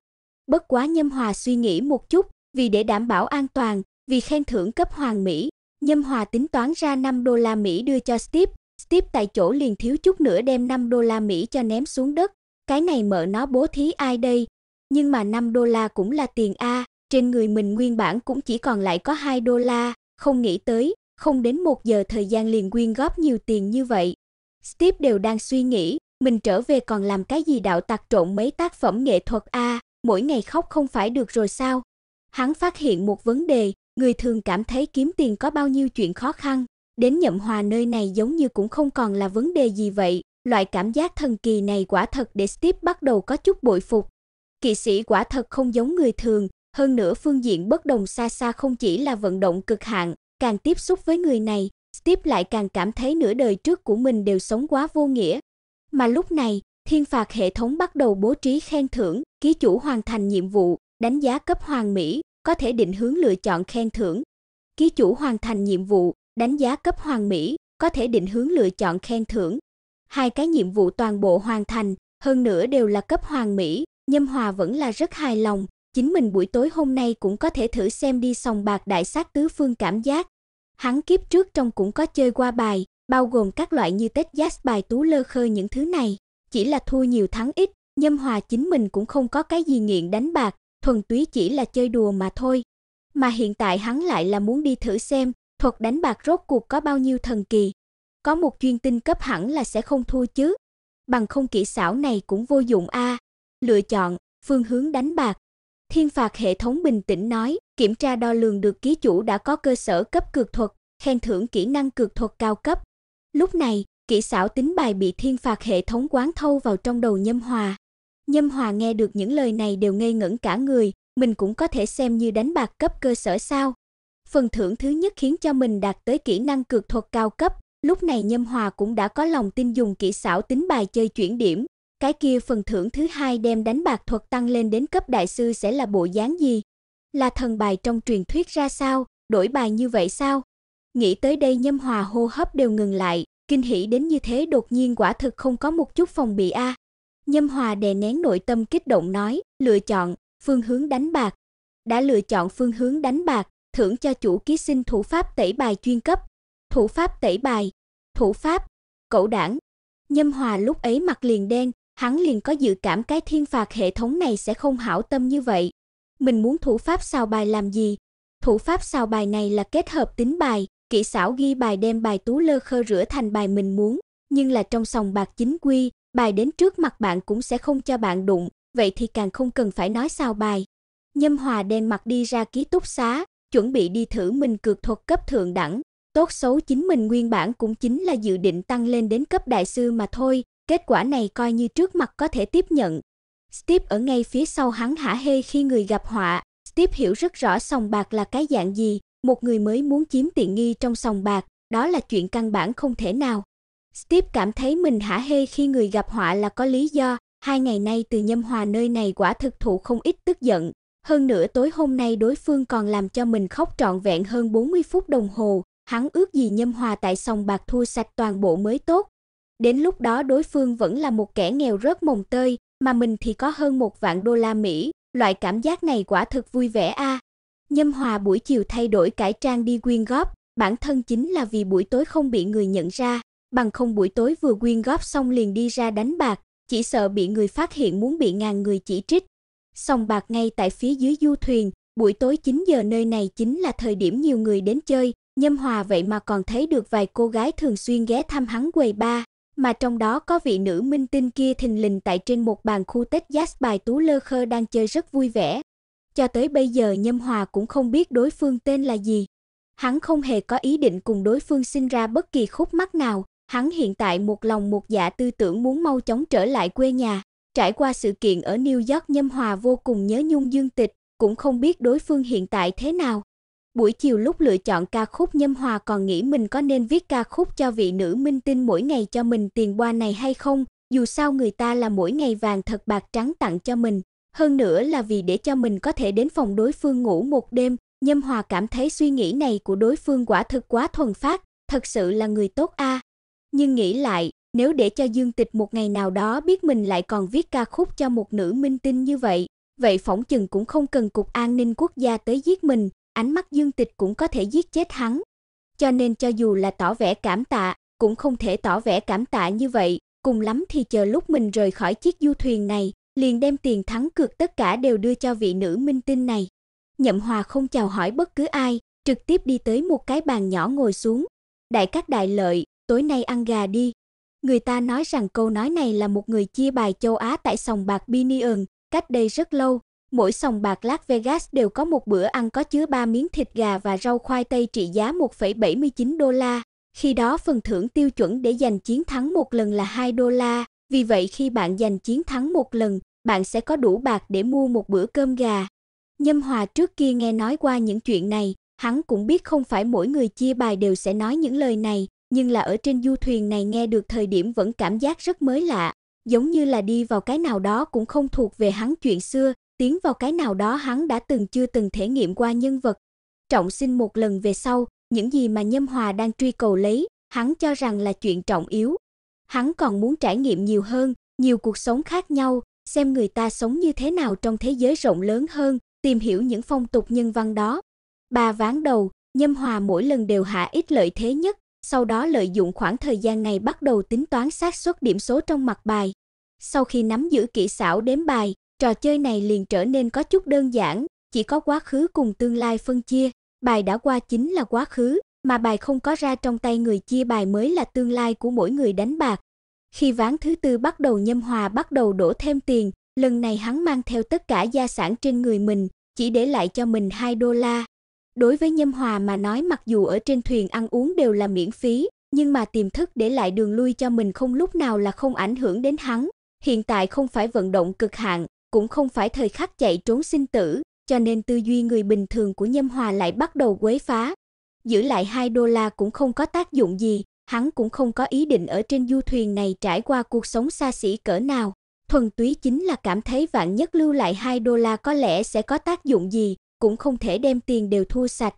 Bất quá Nhâm Hòa suy nghĩ một chút, vì để đảm bảo an toàn, vì khen thưởng cấp hoàng mỹ, Nhâm Hòa tính toán ra 5 đô la Mỹ đưa cho Steve, Steve tại chỗ liền thiếu chút nữa đem 5 đô la Mỹ cho ném xuống đất. Cái này mở nó bố thí ai đây? Nhưng mà 5 đô la cũng là tiền a, trên người mình nguyên bản cũng chỉ còn lại có 2 đô la, không nghĩ tới, không đến 1 giờ thời gian liền quyên góp nhiều tiền như vậy. Steve đều đang suy nghĩ, mình trở về còn làm cái gì đạo tặc trộn mấy tác phẩm nghệ thuật a, mỗi ngày khóc không phải được rồi sao? Hắn phát hiện một vấn đề, người thường cảm thấy kiếm tiền có bao nhiêu chuyện khó khăn, đến nhậm hòa nơi này giống như cũng không còn là vấn đề gì vậy, loại cảm giác thần kỳ này quả thật để Steve bắt đầu có chút bội phục. Kỵ sĩ quả thật không giống người thường, hơn nữa phương diện bất đồng xa xa không chỉ là vận động cực hạn, càng tiếp xúc với người này, Steve lại càng cảm thấy nửa đời trước của mình đều sống quá vô nghĩa. Mà lúc này, thiên phạt hệ thống bắt đầu bố trí khen thưởng, ký chủ hoàn thành nhiệm vụ, đánh giá cấp hoàng mỹ, có thể định hướng lựa chọn khen thưởng. Ký chủ hoàn thành nhiệm vụ, đánh giá cấp hoàng mỹ, có thể định hướng lựa chọn khen thưởng. Hai cái nhiệm vụ toàn bộ hoàn thành, hơn nữa đều là cấp hoàng mỹ, Nhâm Hòa vẫn là rất hài lòng, chính mình buổi tối hôm nay cũng có thể thử xem đi sòng bạc đại sát tứ phương cảm giác. Hắn kiếp trước trong cũng có chơi qua bài, bao gồm các loại như Tết Jazz bài tú lơ khơ những thứ này, chỉ là thua nhiều thắng ít, Nhâm Hòa chính mình cũng không có cái gì nghiện đánh bạc, thuần túy chỉ là chơi đùa mà thôi. Mà hiện tại hắn lại là muốn đi thử xem, thuật đánh bạc rốt cuộc có bao nhiêu thần kỳ. Có một chuyên tinh cấp hẳn là sẽ không thua chứ. Bằng không kỹ xảo này cũng vô dụng a. À. Lựa chọn phương hướng đánh bạc, Thiên phạt hệ thống bình tĩnh nói, kiểm tra đo lường được ký chủ đã có cơ sở cấp cược thuật, khen thưởng kỹ năng cược thuật cao cấp. Lúc này, kỹ xảo tính bài bị thiên phạt hệ thống quán thâu vào trong đầu Nhâm Hòa. Nhâm Hòa nghe được những lời này đều ngây ngẩn cả người, mình cũng có thể xem như đánh bạc cấp cơ sở sao? Phần thưởng thứ nhất khiến cho mình đạt tới kỹ năng cược thuật cao cấp, lúc này Nhâm Hòa cũng đã có lòng tin dùng kỹ xảo tính bài chơi chuyển điểm, cái kia phần thưởng thứ hai đem đánh bạc thuật tăng lên đến cấp đại sư sẽ là bộ dáng gì? Là thần bài trong truyền thuyết ra sao, đổi bài như vậy sao? Nghĩ tới đây Nhâm Hòa hô hấp đều ngừng lại, kinh hỉ đến như thế đột nhiên quả thực không có một chút phòng bị a. Nhâm Hòa đè nén nội tâm kích động nói, lựa chọn phương hướng đánh bạc. Đã lựa chọn phương hướng đánh bạc, thưởng cho chủ ký sinh thủ pháp tẩy bài chuyên cấp. Thủ pháp tẩy bài, thủ pháp, cẩu đảng. Nhâm Hòa lúc ấy mặt liền đen, hắn liền có dự cảm cái thiên phạt hệ thống này sẽ không hảo tâm như vậy. Mình muốn thủ pháp sao bài làm gì? Thủ pháp sao bài này là kết hợp tính bài, kỹ xảo ghi bài đem bài tú lơ khơ rửa thành bài mình muốn, nhưng là trong sòng bạc chính quy, bài đến trước mặt bạn cũng sẽ không cho bạn đụng, vậy thì càng không cần phải nói sao bài. Nhâm Hòa đem mặt đi ra ký túc xá, chuẩn bị đi thử mình cược thuật cấp thượng đẳng. Tốt xấu chính mình nguyên bản cũng chính là dự định tăng lên đến cấp đại sư mà thôi, Kết quả này coi như trước mặt có thể tiếp nhận. Steve ở ngay phía sau hắn hả hê khi người gặp họa, Steve hiểu rất rõ sòng bạc là cái dạng gì, một người mới muốn chiếm tiện nghi trong sòng bạc, đó là chuyện căn bản không thể nào. Steve cảm thấy mình hả hê khi người gặp họa là có lý do, hai ngày nay từ Nhâm Hòa nơi này quả thực thụ không ít tức giận, hơn nữa tối hôm nay đối phương còn làm cho mình khóc trọn vẹn hơn 40 phút đồng hồ, hắn ước gì Nhâm Hòa tại sòng bạc thua sạch toàn bộ mới tốt, Đến lúc đó đối phương vẫn là một kẻ nghèo rớt mồng tơi, mà mình thì có hơn một vạn đô la Mỹ, loại cảm giác này quả thực vui vẻ a. À. Nhâm Hòa buổi chiều thay đổi cải trang đi quyên góp, bản thân chính là vì buổi tối không bị người nhận ra, bằng không buổi tối vừa quyên góp xong liền đi ra đánh bạc, chỉ sợ bị người phát hiện muốn bị ngàn người chỉ trích. Sòng bạc ngay tại phía dưới du thuyền, buổi tối 9 giờ nơi này chính là thời điểm nhiều người đến chơi, Nhâm Hòa vậy mà còn thấy được vài cô gái thường xuyên ghé thăm hắn quầy ba, mà trong đó có vị nữ minh tinh kia thình lình tại trên một bàn khu Tết Jazz bài Tú Lơ Khơ đang chơi rất vui vẻ. Cho tới bây giờ Nhâm Hòa cũng không biết đối phương tên là gì. Hắn không hề có ý định cùng đối phương sinh ra bất kỳ khúc mắc nào, hắn hiện tại một lòng một dạ tư tưởng muốn mau chóng trở lại quê nhà. Trải qua sự kiện ở New York Nhâm Hòa vô cùng nhớ nhung Dương Tịch, cũng không biết đối phương hiện tại thế nào. Buổi chiều lúc lựa chọn ca khúc Nhâm Hòa còn nghĩ mình có nên viết ca khúc cho vị nữ minh tinh mỗi ngày cho mình tiền qua này hay không, dù sao người ta là mỗi ngày vàng thật bạc trắng tặng cho mình. Hơn nữa là vì để cho mình có thể đến phòng đối phương ngủ một đêm, Nhâm Hòa cảm thấy suy nghĩ này của đối phương quả thực quá thuần phát, thật sự là người tốt a. À. Nhưng nghĩ lại, nếu để cho Dương Tịch một ngày nào đó biết mình lại còn viết ca khúc cho một nữ minh tinh như vậy, vậy phỏng chừng cũng không cần cục an ninh quốc gia tới giết mình, ánh mắt Dương Tịch cũng có thể giết chết hắn. Cho nên cho dù là tỏ vẻ cảm tạ, cũng không thể tỏ vẻ cảm tạ như vậy, cùng lắm thì chờ lúc mình rời khỏi chiếc du thuyền này, liền đem tiền thắng cược tất cả đều đưa cho vị nữ minh tinh này. Nhậm Hòa không chào hỏi bất cứ ai, trực tiếp đi tới một cái bàn nhỏ ngồi xuống. Đại các đại lợi, tối nay ăn gà đi. Người ta nói rằng câu nói này là một người chia bài châu Á tại sòng bạc Binion, cách đây rất lâu, Mỗi sòng bạc Las Vegas đều có một bữa ăn có chứa 3 miếng thịt gà và rau khoai tây trị giá 1,79 đô la. Khi đó phần thưởng tiêu chuẩn để giành chiến thắng một lần là 2 đô la. Vì vậy khi bạn giành chiến thắng một lần, bạn sẽ có đủ bạc để mua một bữa cơm gà. Nhâm Hòa trước kia nghe nói qua những chuyện này, hắn cũng biết không phải mỗi người chia bài đều sẽ nói những lời này, nhưng là ở trên du thuyền này nghe được thời điểm vẫn cảm giác rất mới lạ, giống như là đi vào cái nào đó cũng không thuộc về hắn chuyện xưa, tiến vào cái nào đó hắn đã từng chưa từng thể nghiệm qua nhân vật. Trọng sinh một lần về sau, những gì mà Nhâm Hòa đang truy cầu lấy, hắn cho rằng là chuyện trọng yếu. Hắn còn muốn trải nghiệm nhiều hơn, nhiều cuộc sống khác nhau, xem người ta sống như thế nào trong thế giới rộng lớn hơn, tìm hiểu những phong tục nhân văn đó. Bà ván đầu, Nhâm Hòa mỗi lần đều hạ ít lợi thế nhất, sau đó lợi dụng khoảng thời gian này bắt đầu tính toán xác suất điểm số trong mặt bài. Sau khi nắm giữ kỹ xảo đếm bài, Trò chơi này liền trở nên có chút đơn giản, chỉ có quá khứ cùng tương lai phân chia, bài đã qua chính là quá khứ, mà bài không có ra trong tay người chia bài mới là tương lai của mỗi người đánh bạc. Khi ván thứ tư bắt đầu nhâm hòa bắt đầu đổ thêm tiền, lần này hắn mang theo tất cả gia sản trên người mình, chỉ để lại cho mình 2 đô la. Đối với Nhâm Hòa mà nói mặc dù ở trên thuyền ăn uống đều là miễn phí, nhưng mà tiềm thức để lại đường lui cho mình không lúc nào là không ảnh hưởng đến hắn. Hiện tại không phải vận động cực hạn, cũng không phải thời khắc chạy trốn sinh tử, cho nên tư duy người bình thường của Nhâm Hòa lại bắt đầu quấy phá. Giữ lại 2 đô la cũng không có tác dụng gì, hắn cũng không có ý định ở trên du thuyền này trải qua cuộc sống xa xỉ cỡ nào, thuần túy chính là cảm thấy vạn nhất lưu lại 2 đô la có lẽ sẽ có tác dụng gì, cũng không thể đem tiền đều thua sạch.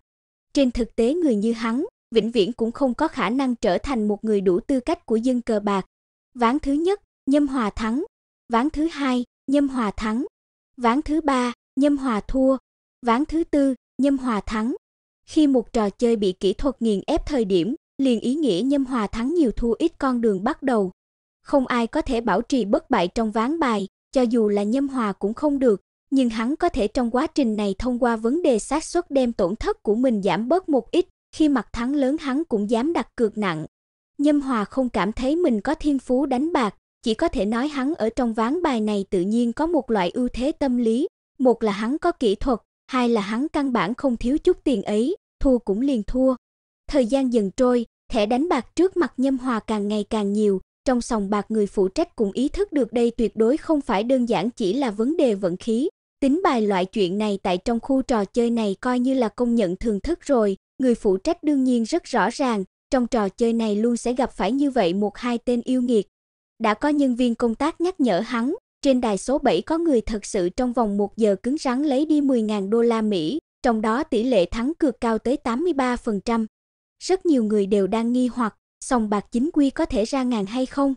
Trên thực tế người như hắn, vĩnh viễn cũng không có khả năng trở thành một người đủ tư cách của dân cờ bạc. Ván thứ nhất, Nhâm Hòa thắng. Ván thứ hai, Nhâm Hòa thắng. Ván thứ ba Nhâm Hòa thua. Ván thứ tư Nhâm Hòa thắng. Khi một trò chơi bị kỹ thuật nghiền ép thời điểm, liền ý nghĩa Nhâm Hòa thắng nhiều thua ít con đường bắt đầu. Không ai có thể bảo trì bất bại trong ván bài, cho dù là Nhâm Hòa cũng không được, nhưng hắn có thể trong quá trình này thông qua vấn đề xác suất đem tổn thất của mình giảm bớt một ít, khi mặt thắng lớn hắn cũng dám đặt cược nặng. Nhâm Hòa không cảm thấy mình có thiên phú đánh bạc, chỉ có thể nói hắn ở trong ván bài này tự nhiên có một loại ưu thế tâm lý, một là hắn có kỹ thuật, hai là hắn căn bản không thiếu chút tiền ấy, thua cũng liền thua. Thời gian dần trôi, thẻ đánh bạc trước mặt Nhâm Hòa càng ngày càng nhiều, trong sòng bạc người phụ trách cũng ý thức được đây tuyệt đối không phải đơn giản chỉ là vấn đề vận khí, tính bài loại chuyện này tại trong khu trò chơi này coi như là công nhận thường thức rồi, người phụ trách đương nhiên rất rõ ràng, trong trò chơi này luôn sẽ gặp phải như vậy một hai tên yêu nghiệt, đã có nhân viên công tác nhắc nhở hắn, trên đài số 7 có người thật sự trong vòng 1 giờ cứng rắn lấy đi 10.000 đô la Mỹ, trong đó tỷ lệ thắng cược cao tới 83%. Rất nhiều người đều đang nghi hoặc, sòng bạc chính quy có thể ra ngàn hay không?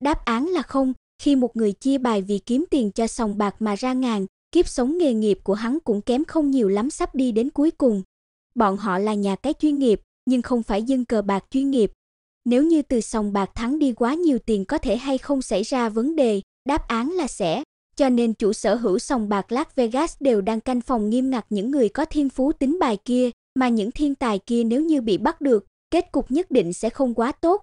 Đáp án là không, khi một người chia bài vì kiếm tiền cho sòng bạc mà ra ngàn, kiếp sống nghề nghiệp của hắn cũng kém không nhiều lắm sắp đi đến cuối cùng. Bọn họ là nhà cái chuyên nghiệp, nhưng không phải dân cờ bạc chuyên nghiệp, nếu như từ sòng bạc thắng đi quá nhiều tiền có thể hay không xảy ra vấn đề, đáp án là sẽ. Cho nên chủ sở hữu sòng bạc Las Vegas đều đang canh phòng nghiêm ngặt những người có thiên phú tính bài kia, mà những thiên tài kia nếu như bị bắt được, kết cục nhất định sẽ không quá tốt.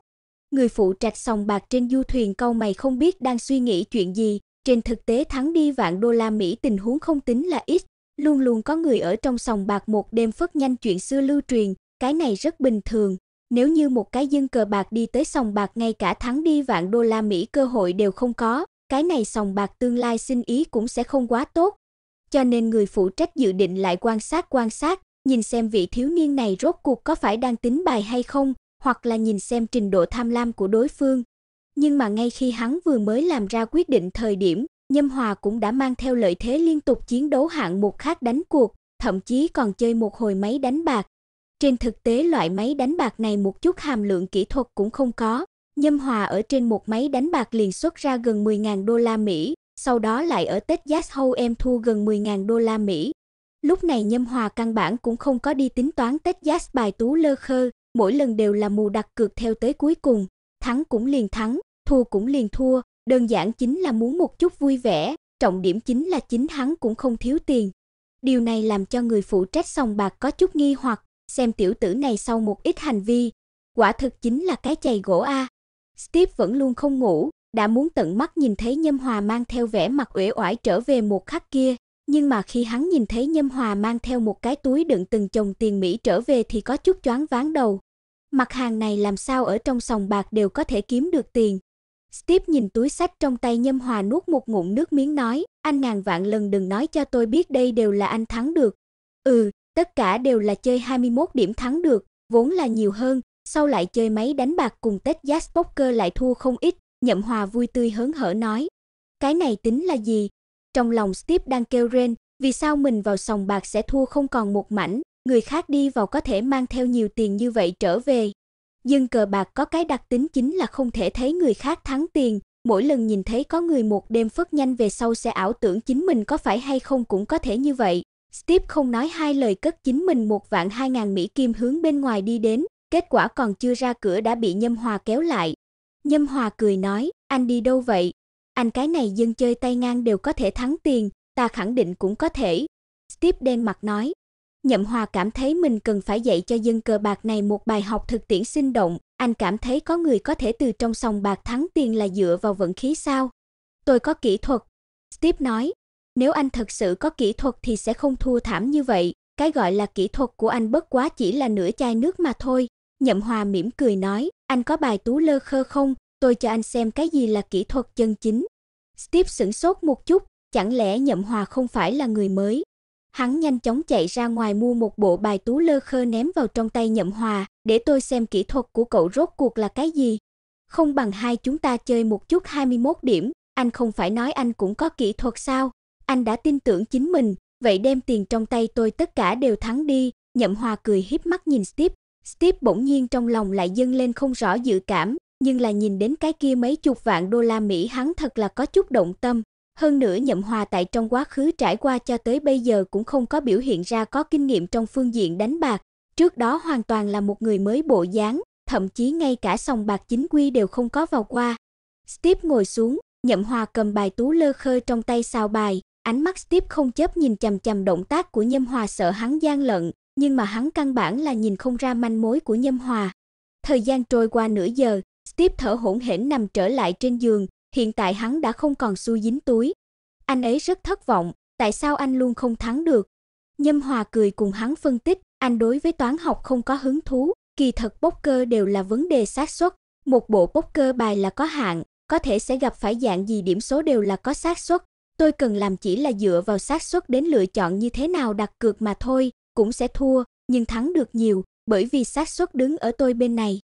Người phụ trách sòng bạc trên du thuyền câu mày không biết đang suy nghĩ chuyện gì, trên thực tế thắng đi vạn đô la Mỹ tình huống không tính là ít, luôn luôn có người ở trong sòng bạc một đêm phất nhanh chuyện xưa lưu truyền, cái này rất bình thường. Nếu như một cái dân cờ bạc đi tới sòng bạc ngay cả thắng đi vạn đô la Mỹ cơ hội đều không có, cái này sòng bạc tương lai sinh ý cũng sẽ không quá tốt. Cho nên người phụ trách dự định lại quan sát quan sát, nhìn xem vị thiếu niên này rốt cuộc có phải đang tính bài hay không, hoặc là nhìn xem trình độ tham lam của đối phương. Nhưng mà ngay khi hắn vừa mới làm ra quyết định thời điểm, Nhâm Hòa cũng đã mang theo lợi thế liên tục chiến đấu hạng một khác đánh cuộc, thậm chí còn chơi một hồi máy đánh bạc, trên thực tế loại máy đánh bạc này một chút hàm lượng kỹ thuật cũng không có. Nhâm Hòa ở trên một máy đánh bạc liền xuất ra gần 10.000 đô la Mỹ, sau đó lại ở Texas Hold em thua gần 10.000 đô la Mỹ. Lúc này Nhâm Hòa căn bản cũng không có đi tính toán Texas bài tú lơ khơ, mỗi lần đều là mù đặt cược theo tới cuối cùng, thắng cũng liền thắng, thua cũng liền thua, đơn giản chính là muốn một chút vui vẻ, trọng điểm chính là chính hắn cũng không thiếu tiền. Điều này làm cho người phụ trách sòng bạc có chút nghi hoặc, xem tiểu tử này sau một ít hành vi, quả thực chính là cái chày gỗ a. Steve vẫn luôn không ngủ, đã muốn tận mắt nhìn thấy Nhâm Hòa mang theo vẻ mặt uể oải trở về một khắc kia, nhưng mà khi hắn nhìn thấy Nhâm Hòa mang theo một cái túi đựng từng chồng tiền Mỹ trở về thì có chút choáng váng đầu. Mặt hàng này làm sao ở trong sòng bạc đều có thể kiếm được tiền? Steve nhìn túi sách trong tay Nhâm Hòa nuốt một ngụm nước miếng nói, anh ngàn vạn lần đừng nói cho tôi biết đây đều là anh thắng được. Ừ, Tất cả đều là chơi 21 điểm thắng được, vốn là nhiều hơn, sau lại chơi máy đánh bạc cùng Tết Jazz Poker lại thua không ít, Nhậm Hòa vui tươi hớn hở nói. Cái này tính là gì? Trong lòng Steve đang kêu rên, vì sao mình vào sòng bạc sẽ thua không còn một mảnh, người khác đi vào có thể mang theo nhiều tiền như vậy trở về. Nhưng cờ bạc có cái đặc tính chính là không thể thấy người khác thắng tiền, mỗi lần nhìn thấy có người một đêm phất nhanh về sau sẽ ảo tưởng chính mình có phải hay không cũng có thể như vậy. Steve không nói hai lời cất chính mình một vạn hai ngàn Mỹ Kim hướng bên ngoài đi đến, kết quả còn chưa ra cửa đã bị Nhâm Hòa kéo lại. Nhâm Hòa cười nói, anh đi đâu vậy? Anh cái này dân chơi tay ngang đều có thể thắng tiền, ta khẳng định cũng có thể. Steve đen mặt nói. Nhậm Hòa cảm thấy mình cần phải dạy cho dân cờ bạc này một bài học thực tiễn sinh động, anh cảm thấy có người có thể từ trong sòng bạc thắng tiền là dựa vào vận khí sao? Tôi có kỹ thuật. Steve nói, nếu anh thật sự có kỹ thuật thì sẽ không thua thảm như vậy, cái gọi là kỹ thuật của anh bất quá chỉ là nửa chai nước mà thôi." Nhậm Hòa mỉm cười nói, "Anh có bài tú lơ khơ không? Tôi cho anh xem cái gì là kỹ thuật chân chính." Steve sửng sốt một chút, chẳng lẽ Nhậm Hòa không phải là người mới? Hắn nhanh chóng chạy ra ngoài mua một bộ bài tú lơ khơ ném vào trong tay Nhậm Hòa, "Để tôi xem kỹ thuật của cậu rốt cuộc là cái gì." Không bằng hai chúng ta chơi một chút 21 điểm, anh không phải nói anh cũng có kỹ thuật sao? anh đã tin tưởng chính mình, vậy đem tiền trong tay tôi tất cả đều thắng đi, Nhậm Hòa cười híp mắt nhìn Steve, Steve bỗng nhiên trong lòng lại dâng lên không rõ dự cảm, nhưng là nhìn đến cái kia mấy chục vạn đô la Mỹ hắn thật là có chút động tâm. Hơn nữa Nhậm Hòa tại trong quá khứ trải qua cho tới bây giờ cũng không có biểu hiện ra có kinh nghiệm trong phương diện đánh bạc, trước đó hoàn toàn là một người mới bộ dáng, thậm chí ngay cả sòng bạc chính quy đều không có vào qua. Steve ngồi xuống, Nhậm Hòa cầm bài tú lơ khơ trong tay xào bài, Ánh mắt Steve không chấp nhìn chằm chằm động tác của Nhâm Hòa sợ hắn gian lận, nhưng mà hắn căn bản là nhìn không ra manh mối của Nhâm Hòa. Thời gian trôi qua nửa giờ, Steve thở hổn hển nằm trở lại trên giường, hiện tại hắn đã không còn xu dính túi. Anh ấy rất thất vọng, tại sao anh luôn không thắng được? Nhâm Hòa cười cùng hắn phân tích, anh đối với toán học không có hứng thú, kỳ thật poker đều là vấn đề xác suất, một bộ poker bài là có hạn, có thể sẽ gặp phải dạng gì điểm số đều là có xác suất, tôi cần làm chỉ là dựa vào xác suất đến lựa chọn như thế nào đặt cược mà thôi, cũng sẽ thua, nhưng thắng được nhiều, bởi vì xác suất đứng ở tôi bên này.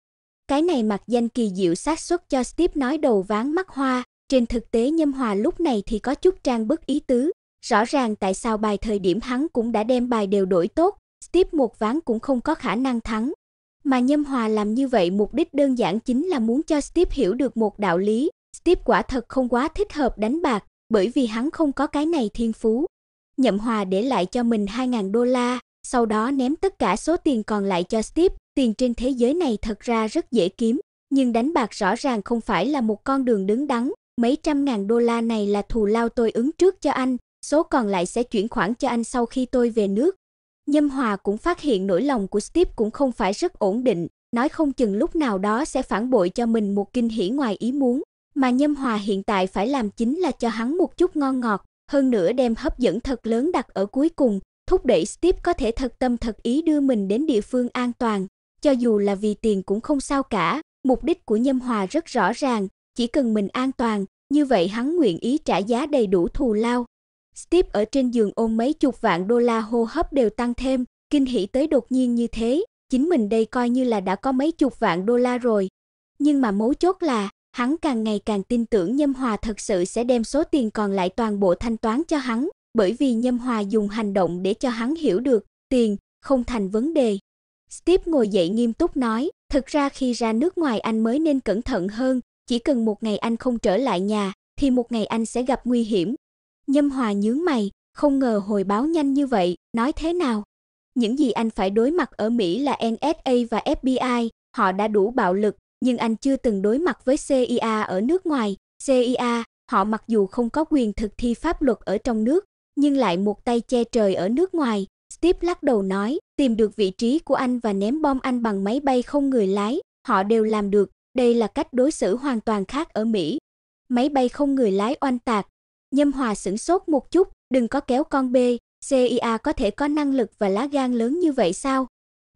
Cái này mặc danh kỳ diệu xác suất cho Steve nói đầu ván mắt hoa, trên thực tế Nhâm Hòa lúc này thì có chút trang bức ý tứ, rõ ràng tại sao bài thời điểm hắn cũng đã đem bài đều đổi tốt, Steve một ván cũng không có khả năng thắng. Mà Nhâm Hòa làm như vậy mục đích đơn giản chính là muốn cho Steve hiểu được một đạo lý, Steve quả thật không quá thích hợp đánh bạc, bởi vì hắn không có cái này thiên phú. Nhậm Hòa để lại cho mình 2000 đô la, sau đó ném tất cả số tiền còn lại cho Steve, tiền trên thế giới này thật ra rất dễ kiếm, nhưng đánh bạc rõ ràng không phải là một con đường đứng đắn, mấy trăm ngàn đô la này là thù lao tôi ứng trước cho anh, số còn lại sẽ chuyển khoản cho anh sau khi tôi về nước. Nhâm Hòa cũng phát hiện nỗi lòng của Steve cũng không phải rất ổn định, nói không chừng lúc nào đó sẽ phản bội cho mình một kinh hỉ ngoài ý muốn, mà Nhâm Hòa hiện tại phải làm chính là cho hắn một chút ngon ngọt, hơn nữa đem hấp dẫn thật lớn đặt ở cuối cùng, thúc đẩy Steve có thể thật tâm thật ý đưa mình đến địa phương an toàn, cho dù là vì tiền cũng không sao cả, mục đích của Nhâm Hòa rất rõ ràng, chỉ cần mình an toàn, như vậy hắn nguyện ý trả giá đầy đủ thù lao. Steve ở trên giường ôm mấy chục vạn đô la hô hấp đều tăng thêm, kinh hỉ tới đột nhiên như thế, chính mình đây coi như là đã có mấy chục vạn đô la rồi. Nhưng mà mấu chốt là, Hắn càng ngày càng tin tưởng Nhâm Hòa thật sự sẽ đem số tiền còn lại toàn bộ thanh toán cho hắn, bởi vì Nhâm Hòa dùng hành động để cho hắn hiểu được, tiền không thành vấn đề. Steve ngồi dậy nghiêm túc nói, thực ra khi ra nước ngoài anh mới nên cẩn thận hơn, chỉ cần một ngày anh không trở lại nhà thì một ngày anh sẽ gặp nguy hiểm. Nhâm Hòa nhướng mày, không ngờ hồi báo nhanh như vậy, nói thế nào? Những gì anh phải đối mặt ở Mỹ là NSA và FBI, họ đã đủ bạo lực, nhưng anh chưa từng đối mặt với CIA ở nước ngoài. CIA, họ mặc dù không có quyền thực thi pháp luật ở trong nước, nhưng lại một tay che trời ở nước ngoài. Steve lắc đầu nói, tìm được vị trí của anh và ném bom anh bằng máy bay không người lái, họ đều làm được, đây là cách đối xử hoàn toàn khác ở Mỹ. Máy bay không người lái oanh tạc. Nhâm Hòa sửng sốt một chút, đừng có kéo con bê, CIA có thể có năng lực và lá gan lớn như vậy sao?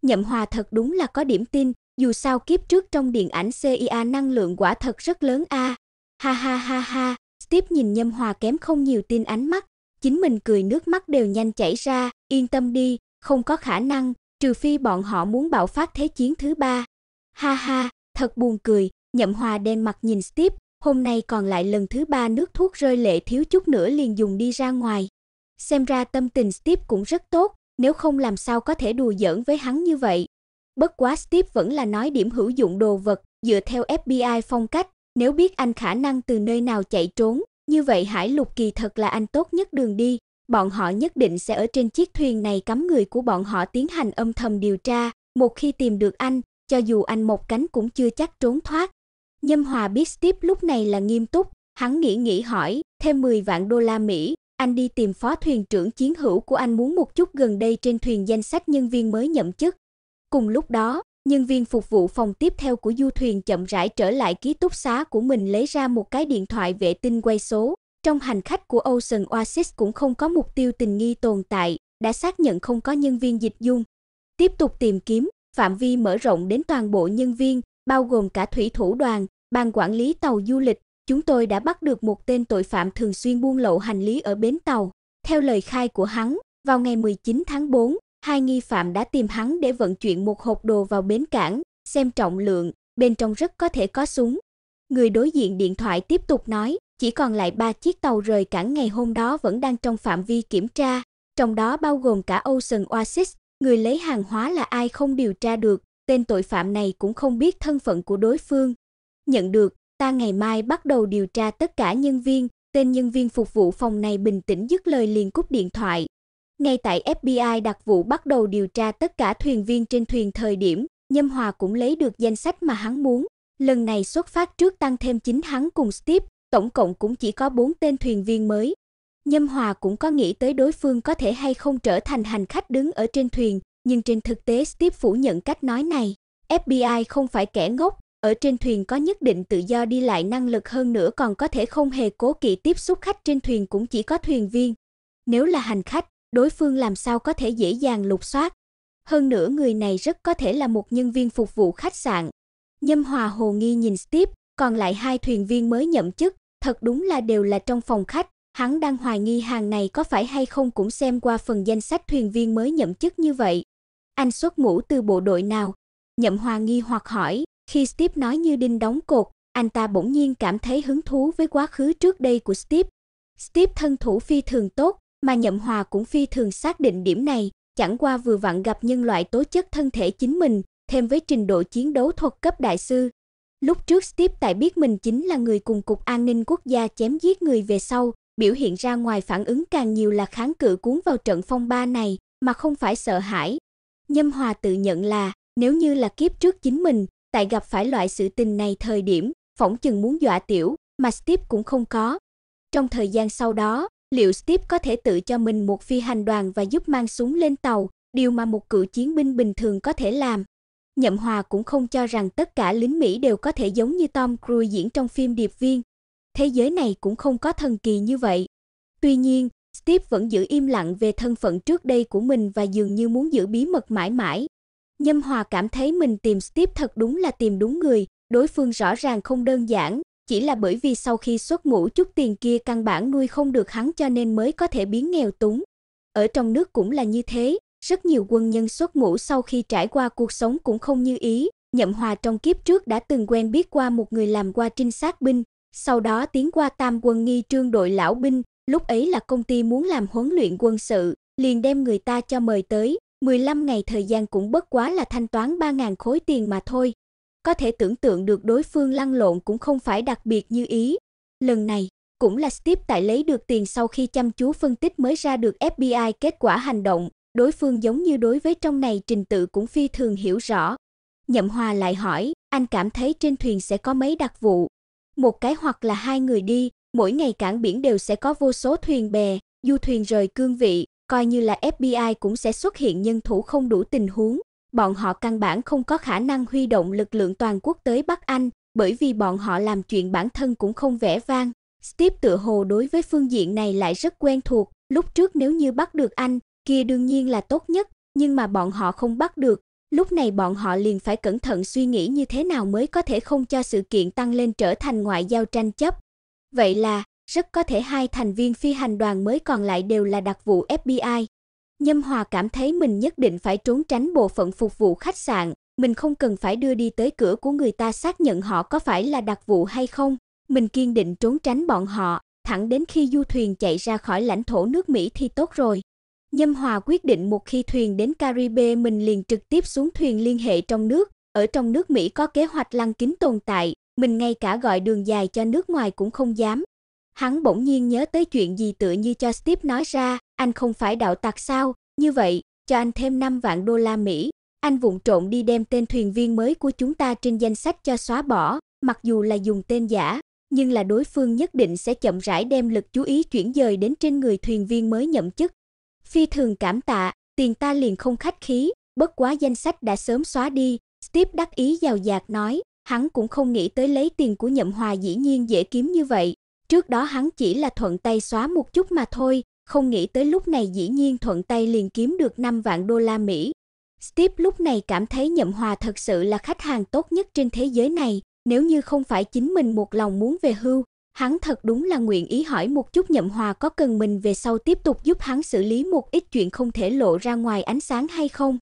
Nhậm Hòa thật đúng là có điểm tin, dù sao kiếp trước trong điện ảnh CIA năng lượng quả thật rất lớn a. À. Ha ha ha ha, Steve nhìn Nhâm Hòa kém không nhiều tin ánh mắt, chính mình cười nước mắt đều nhanh chảy ra, yên tâm đi, không có khả năng, trừ phi bọn họ muốn bạo phát thế chiến thứ ba. Ha ha, thật buồn cười, Nhậm Hòa đen mặt nhìn Steve, hôm nay còn lại lần thứ ba nước thuốc rơi lệ thiếu chút nữa liền dùng đi ra ngoài. Xem ra tâm tình Steve cũng rất tốt, nếu không làm sao có thể đùa giỡn với hắn như vậy. Bất quá Steve vẫn là nói điểm hữu dụng đồ vật, dựa theo FBI phong cách, nếu biết anh khả năng từ nơi nào chạy trốn, như vậy Hải Lục kỳ thật là anh tốt nhất đường đi, bọn họ nhất định sẽ ở trên chiếc thuyền này cắm người của bọn họ tiến hành âm thầm điều tra, một khi tìm được anh, cho dù anh một cánh cũng chưa chắc trốn thoát. Nhâm Hòa biết Steve lúc này là nghiêm túc, hắn nghĩ nghĩ hỏi, thêm 10 vạn đô la Mỹ, anh đi tìm phó thuyền trưởng chiến hữu của anh muốn một chút gần đây trên thuyền danh sách nhân viên mới nhậm chức, Cùng lúc đó, nhân viên phục vụ phòng tiếp theo của du thuyền chậm rãi trở lại ký túc xá của mình lấy ra một cái điện thoại vệ tinh quay số. Trong hành khách của Ocean Oasis cũng không có mục tiêu tình nghi tồn tại, đã xác nhận không có nhân viên dịch dung. Tiếp tục tìm kiếm, phạm vi mở rộng đến toàn bộ nhân viên, bao gồm cả thủy thủ đoàn, ban quản lý tàu du lịch. Chúng tôi đã bắt được một tên tội phạm thường xuyên buôn lậu hành lý ở bến tàu. Theo lời khai của hắn, vào ngày 19 tháng 4, Hai nghi phạm đã tìm hắn để vận chuyển một hộp đồ vào bến cảng, xem trọng lượng, bên trong rất có thể có súng. Người đối diện điện thoại tiếp tục nói, chỉ còn lại ba chiếc tàu rời cảng ngày hôm đó vẫn đang trong phạm vi kiểm tra, trong đó bao gồm cả Ocean Oasis, người lấy hàng hóa là ai không điều tra được, tên tội phạm này cũng không biết thân phận của đối phương. Nhận được, ta ngày mai bắt đầu điều tra tất cả nhân viên, tên nhân viên phục vụ phòng này bình tĩnh dứt lời liền cúp điện thoại, ngay tại FBI đặc vụ bắt đầu điều tra tất cả thuyền viên trên thuyền thời điểm, Nhâm Hòa cũng lấy được danh sách mà hắn muốn. Lần này xuất phát trước tăng thêm chính hắn cùng Steve, tổng cộng cũng chỉ có 4 tên thuyền viên mới. Nhâm Hòa cũng có nghĩ tới đối phương có thể hay không trở thành hành khách đứng ở trên thuyền, nhưng trên thực tế Steve phủ nhận cách nói này. FBI không phải kẻ ngốc, ở trên thuyền có nhất định tự do đi lại năng lực hơn nữa còn có thể không hề cố kỵ tiếp xúc khách trên thuyền cũng chỉ có thuyền viên. Nếu là hành khách, đối phương làm sao có thể dễ dàng lục soát. Hơn nữa người này rất có thể là một nhân viên phục vụ khách sạn. Nhâm Hòa hồ nghi nhìn Steve, còn lại hai thuyền viên mới nhậm chức, thật đúng là đều là trong phòng khách, hắn đang hoài nghi hàng này có phải hay không cũng xem qua phần danh sách thuyền viên mới nhậm chức như vậy. Anh xuất ngũ từ bộ đội nào? Nhậm Hòa nghi hoặc hỏi, khi Steve nói như đinh đóng cột, anh ta bỗng nhiên cảm thấy hứng thú với quá khứ trước đây của Steve. Steve thân thủ phi thường tốt, mà Nhậm Hòa cũng phi thường xác định điểm này, chẳng qua vừa vặn gặp nhân loại tố chất thân thể chính mình, thêm với trình độ chiến đấu thuộc cấp đại sư. Lúc trước Steve tại biết mình chính là người cùng cục an ninh quốc gia chém giết người về sau, biểu hiện ra ngoài phản ứng càng nhiều là kháng cự cuốn vào trận phong ba này, mà không phải sợ hãi. Nhâm Hòa tự nhận là, nếu như là kiếp trước chính mình, tại gặp phải loại sự tình này thời điểm, phỏng chừng muốn dọa tiểu, mà Steve cũng không có. Trong thời gian sau đó, liệu Steve có thể tự cho mình một phi hành đoàn và giúp mang súng lên tàu, điều mà một cựu chiến binh bình thường có thể làm. Nhậm Hòa cũng không cho rằng tất cả lính Mỹ đều có thể giống như Tom Cruise diễn trong phim Điệp viên. Thế giới này cũng không có thần kỳ như vậy. Tuy nhiên, Steve vẫn giữ im lặng về thân phận trước đây của mình và dường như muốn giữ bí mật mãi mãi. Nhâm Hòa cảm thấy mình tìm Steve thật đúng là tìm đúng người, đối phương rõ ràng không đơn giản, chỉ là bởi vì sau khi xuất ngũ chút tiền kia căn bản nuôi không được hắn cho nên mới có thể biến nghèo túng. Ở trong nước cũng là như thế, rất nhiều quân nhân xuất ngũ sau khi trải qua cuộc sống cũng không như ý, Nhậm Hòa trong kiếp trước đã từng quen biết qua một người làm qua trinh sát binh, sau đó tiến qua Tam quân nghi trương đội lão binh, lúc ấy là công ty muốn làm huấn luyện quân sự, liền đem người ta cho mời tới, 15 ngày thời gian cũng bất quá là thanh toán 3000 khối tiền mà thôi, có thể tưởng tượng được đối phương lăn lộn cũng không phải đặc biệt như ý. Lần này, cũng là Steve tại lấy được tiền sau khi chăm chú phân tích mới ra được FBI kết quả hành động, đối phương giống như đối với trong này trình tự cũng phi thường hiểu rõ. Nhậm Hòa lại hỏi, anh cảm thấy trên thuyền sẽ có mấy đặc vụ? Một cái hoặc là hai người đi, mỗi ngày cảng biển đều sẽ có vô số thuyền bè, du thuyền rời cương vị, coi như là FBI cũng sẽ xuất hiện nhân thủ không đủ tình huống, bọn họ căn bản không có khả năng huy động lực lượng toàn quốc tới Bắc Anh, bởi vì bọn họ làm chuyện bản thân cũng không vẻ vang. Steve tựa hồ đối với phương diện này lại rất quen thuộc, lúc trước nếu như bắt được anh, kia đương nhiên là tốt nhất, nhưng mà bọn họ không bắt được, lúc này bọn họ liền phải cẩn thận suy nghĩ như thế nào mới có thể không cho sự kiện tăng lên trở thành ngoại giao tranh chấp. Vậy là, rất có thể hai thành viên phi hành đoàn mới còn lại đều là đặc vụ FBI. Nhâm Hòa cảm thấy mình nhất định phải trốn tránh bộ phận phục vụ khách sạn, mình không cần phải đưa đi tới cửa của người ta xác nhận họ có phải là đặc vụ hay không. Mình kiên định trốn tránh bọn họ, thẳng đến khi du thuyền chạy ra khỏi lãnh thổ nước Mỹ thì tốt rồi. Nhâm Hòa quyết định một khi thuyền đến Caribe mình liền trực tiếp xuống thuyền liên hệ trong nước, ở trong nước Mỹ có kế hoạch lăng kính tồn tại, mình ngay cả gọi đường dài cho nước ngoài cũng không dám. Hắn bỗng nhiên nhớ tới chuyện gì tựa như cho Steve nói ra, anh không phải đạo tặc sao? Như vậy, cho anh thêm 5 vạn đô la Mỹ. Anh vụng trộn đi đem tên thuyền viên mới của chúng ta trên danh sách cho xóa bỏ, mặc dù là dùng tên giả, nhưng là đối phương nhất định sẽ chậm rãi đem lực chú ý chuyển dời đến trên người thuyền viên mới nhậm chức. Phi thường cảm tạ, tiền ta liền không khách khí, bất quá danh sách đã sớm xóa đi, Steve đắc ý giàu dạt nói, hắn cũng không nghĩ tới lấy tiền của nhậm hòa dĩ nhiên dễ kiếm như vậy, Trước đó hắn chỉ là thuận tay xóa một chút mà thôi, không nghĩ tới lúc này dĩ nhiên thuận tay liền kiếm được 5 vạn đô la Mỹ. Steve lúc này cảm thấy Nhậm Hòa thật sự là khách hàng tốt nhất trên thế giới này, nếu như không phải chính mình một lòng muốn về hưu, hắn thật đúng là nguyện ý hỏi một chút Nhậm Hòa có cần mình về sau tiếp tục giúp hắn xử lý một ít chuyện không thể lộ ra ngoài ánh sáng hay không.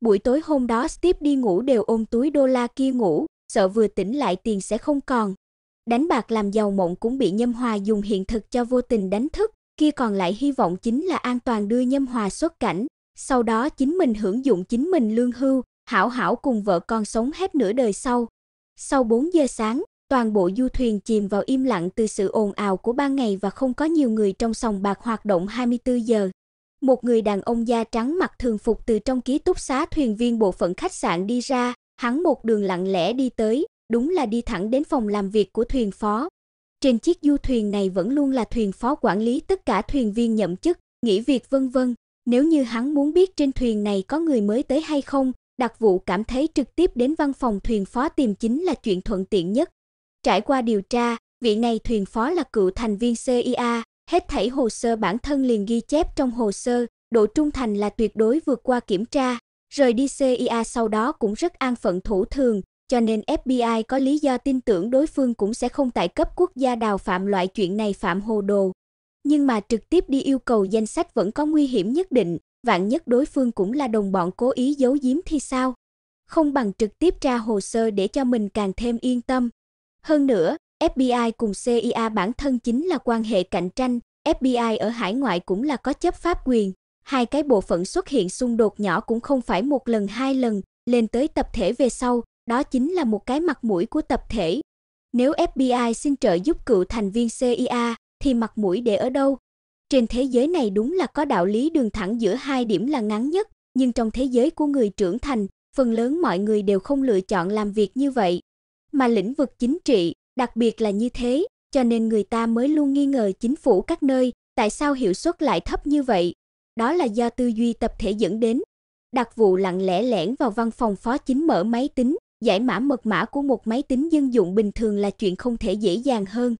Buổi tối hôm đó Steve đi ngủ đều ôm túi đô la kia ngủ, sợ vừa tỉnh lại tiền sẽ không còn. Đánh bạc làm giàu mộng cũng bị Nhâm Hòa dùng hiện thực cho vô tình đánh thức, kia còn lại hy vọng chính là an toàn đưa Nhâm Hòa xuất cảnh, sau đó chính mình hưởng dụng chính mình lương hưu, hảo hảo cùng vợ con sống hết nửa đời sau. Sau 4 giờ sáng, toàn bộ du thuyền chìm vào im lặng từ sự ồn ào của ban ngày và không có nhiều người trong sòng bạc hoạt động 24 giờ. Một người đàn ông da trắng mặc thường phục từ trong ký túc xá thuyền viên bộ phận khách sạn đi ra, hắn một đường lặng lẽ đi tới, đúng là đi thẳng đến phòng làm việc của thuyền phó. Trên chiếc du thuyền này vẫn luôn là thuyền phó quản lý tất cả thuyền viên nhậm chức, nghỉ việc vân vân. Nếu như hắn muốn biết trên thuyền này có người mới tới hay không, đặc vụ cảm thấy trực tiếp đến văn phòng thuyền phó tìm chính là chuyện thuận tiện nhất. Trải qua điều tra, vị này thuyền phó là cựu thành viên CIA, hết thảy hồ sơ bản thân liền ghi chép trong hồ sơ, độ trung thành là tuyệt đối vượt qua kiểm tra. Rời đi CIA sau đó cũng rất an phận thủ thường, cho nên FBI có lý do tin tưởng đối phương cũng sẽ không tại cấp quốc gia đào phạm loại chuyện này phạm hồ đồ. Nhưng mà trực tiếp đi yêu cầu danh sách vẫn có nguy hiểm nhất định, vạn nhất đối phương cũng là đồng bọn cố ý giấu giếm thì sao? Không bằng trực tiếp tra hồ sơ để cho mình càng thêm yên tâm. Hơn nữa, FBI cùng CIA bản thân chính là quan hệ cạnh tranh, FBI ở hải ngoại cũng là có chấp pháp quyền. Hai cái bộ phận xuất hiện xung đột nhỏ cũng không phải một lần hai lần, lên tới tập thể về sau, đó chính là một cái mặt mũi của tập thể. Nếu FBI xin trợ giúp cựu thành viên CIA thì mặt mũi để ở đâu? Trên thế giới này đúng là có đạo lý đường thẳng giữa hai điểm là ngắn nhất, nhưng trong thế giới của người trưởng thành, phần lớn mọi người đều không lựa chọn làm việc như vậy. Mà lĩnh vực chính trị, đặc biệt là như thế, cho nên người ta mới luôn nghi ngờ chính phủ các nơi, tại sao hiệu suất lại thấp như vậy? Đó là do tư duy tập thể dẫn đến. Đặc vụ lặng lẽ lẻn vào văn phòng phó chính mở máy tính, giải mã mật mã của một máy tính dân dụng bình thường là chuyện không thể dễ dàng hơn.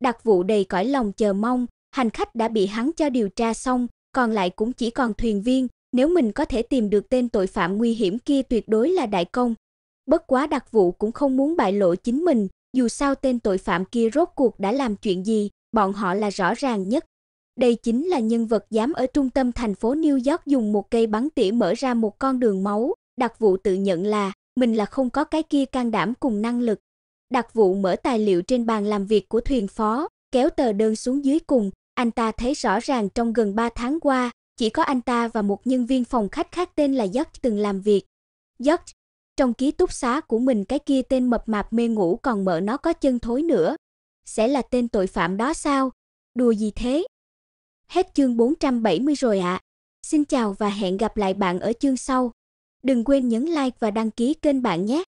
Đặc vụ đầy cõi lòng chờ mong, hành khách đã bị hắn cho điều tra xong, còn lại cũng chỉ còn thuyền viên, nếu mình có thể tìm được tên tội phạm nguy hiểm kia tuyệt đối là đại công. Bất quá đặc vụ cũng không muốn bại lộ chính mình, dù sao tên tội phạm kia rốt cuộc đã làm chuyện gì, bọn họ là rõ ràng nhất. Đây chính là nhân vật dám ở trung tâm thành phố New York dùng một cây bắn tỉa mở ra một con đường máu, đặc vụ tự nhận là mình là không có cái kia can đảm cùng năng lực. Đặc vụ mở tài liệu trên bàn làm việc của thuyền phó, kéo tờ đơn xuống dưới cùng, anh ta thấy rõ ràng trong gần 3 tháng qua, chỉ có anh ta và một nhân viên phòng khách khác tên là Dot từng làm việc. Dot, trong ký túc xá của mình cái kia tên mập mạp mê ngủ còn mở nó có chân thối nữa. Sẽ là tên tội phạm đó sao? Đùa gì thế? Hết chương 470 rồi ạ. À. Xin chào và hẹn gặp lại bạn ở chương sau. Đừng quên nhấn like và đăng ký kênh bạn nhé.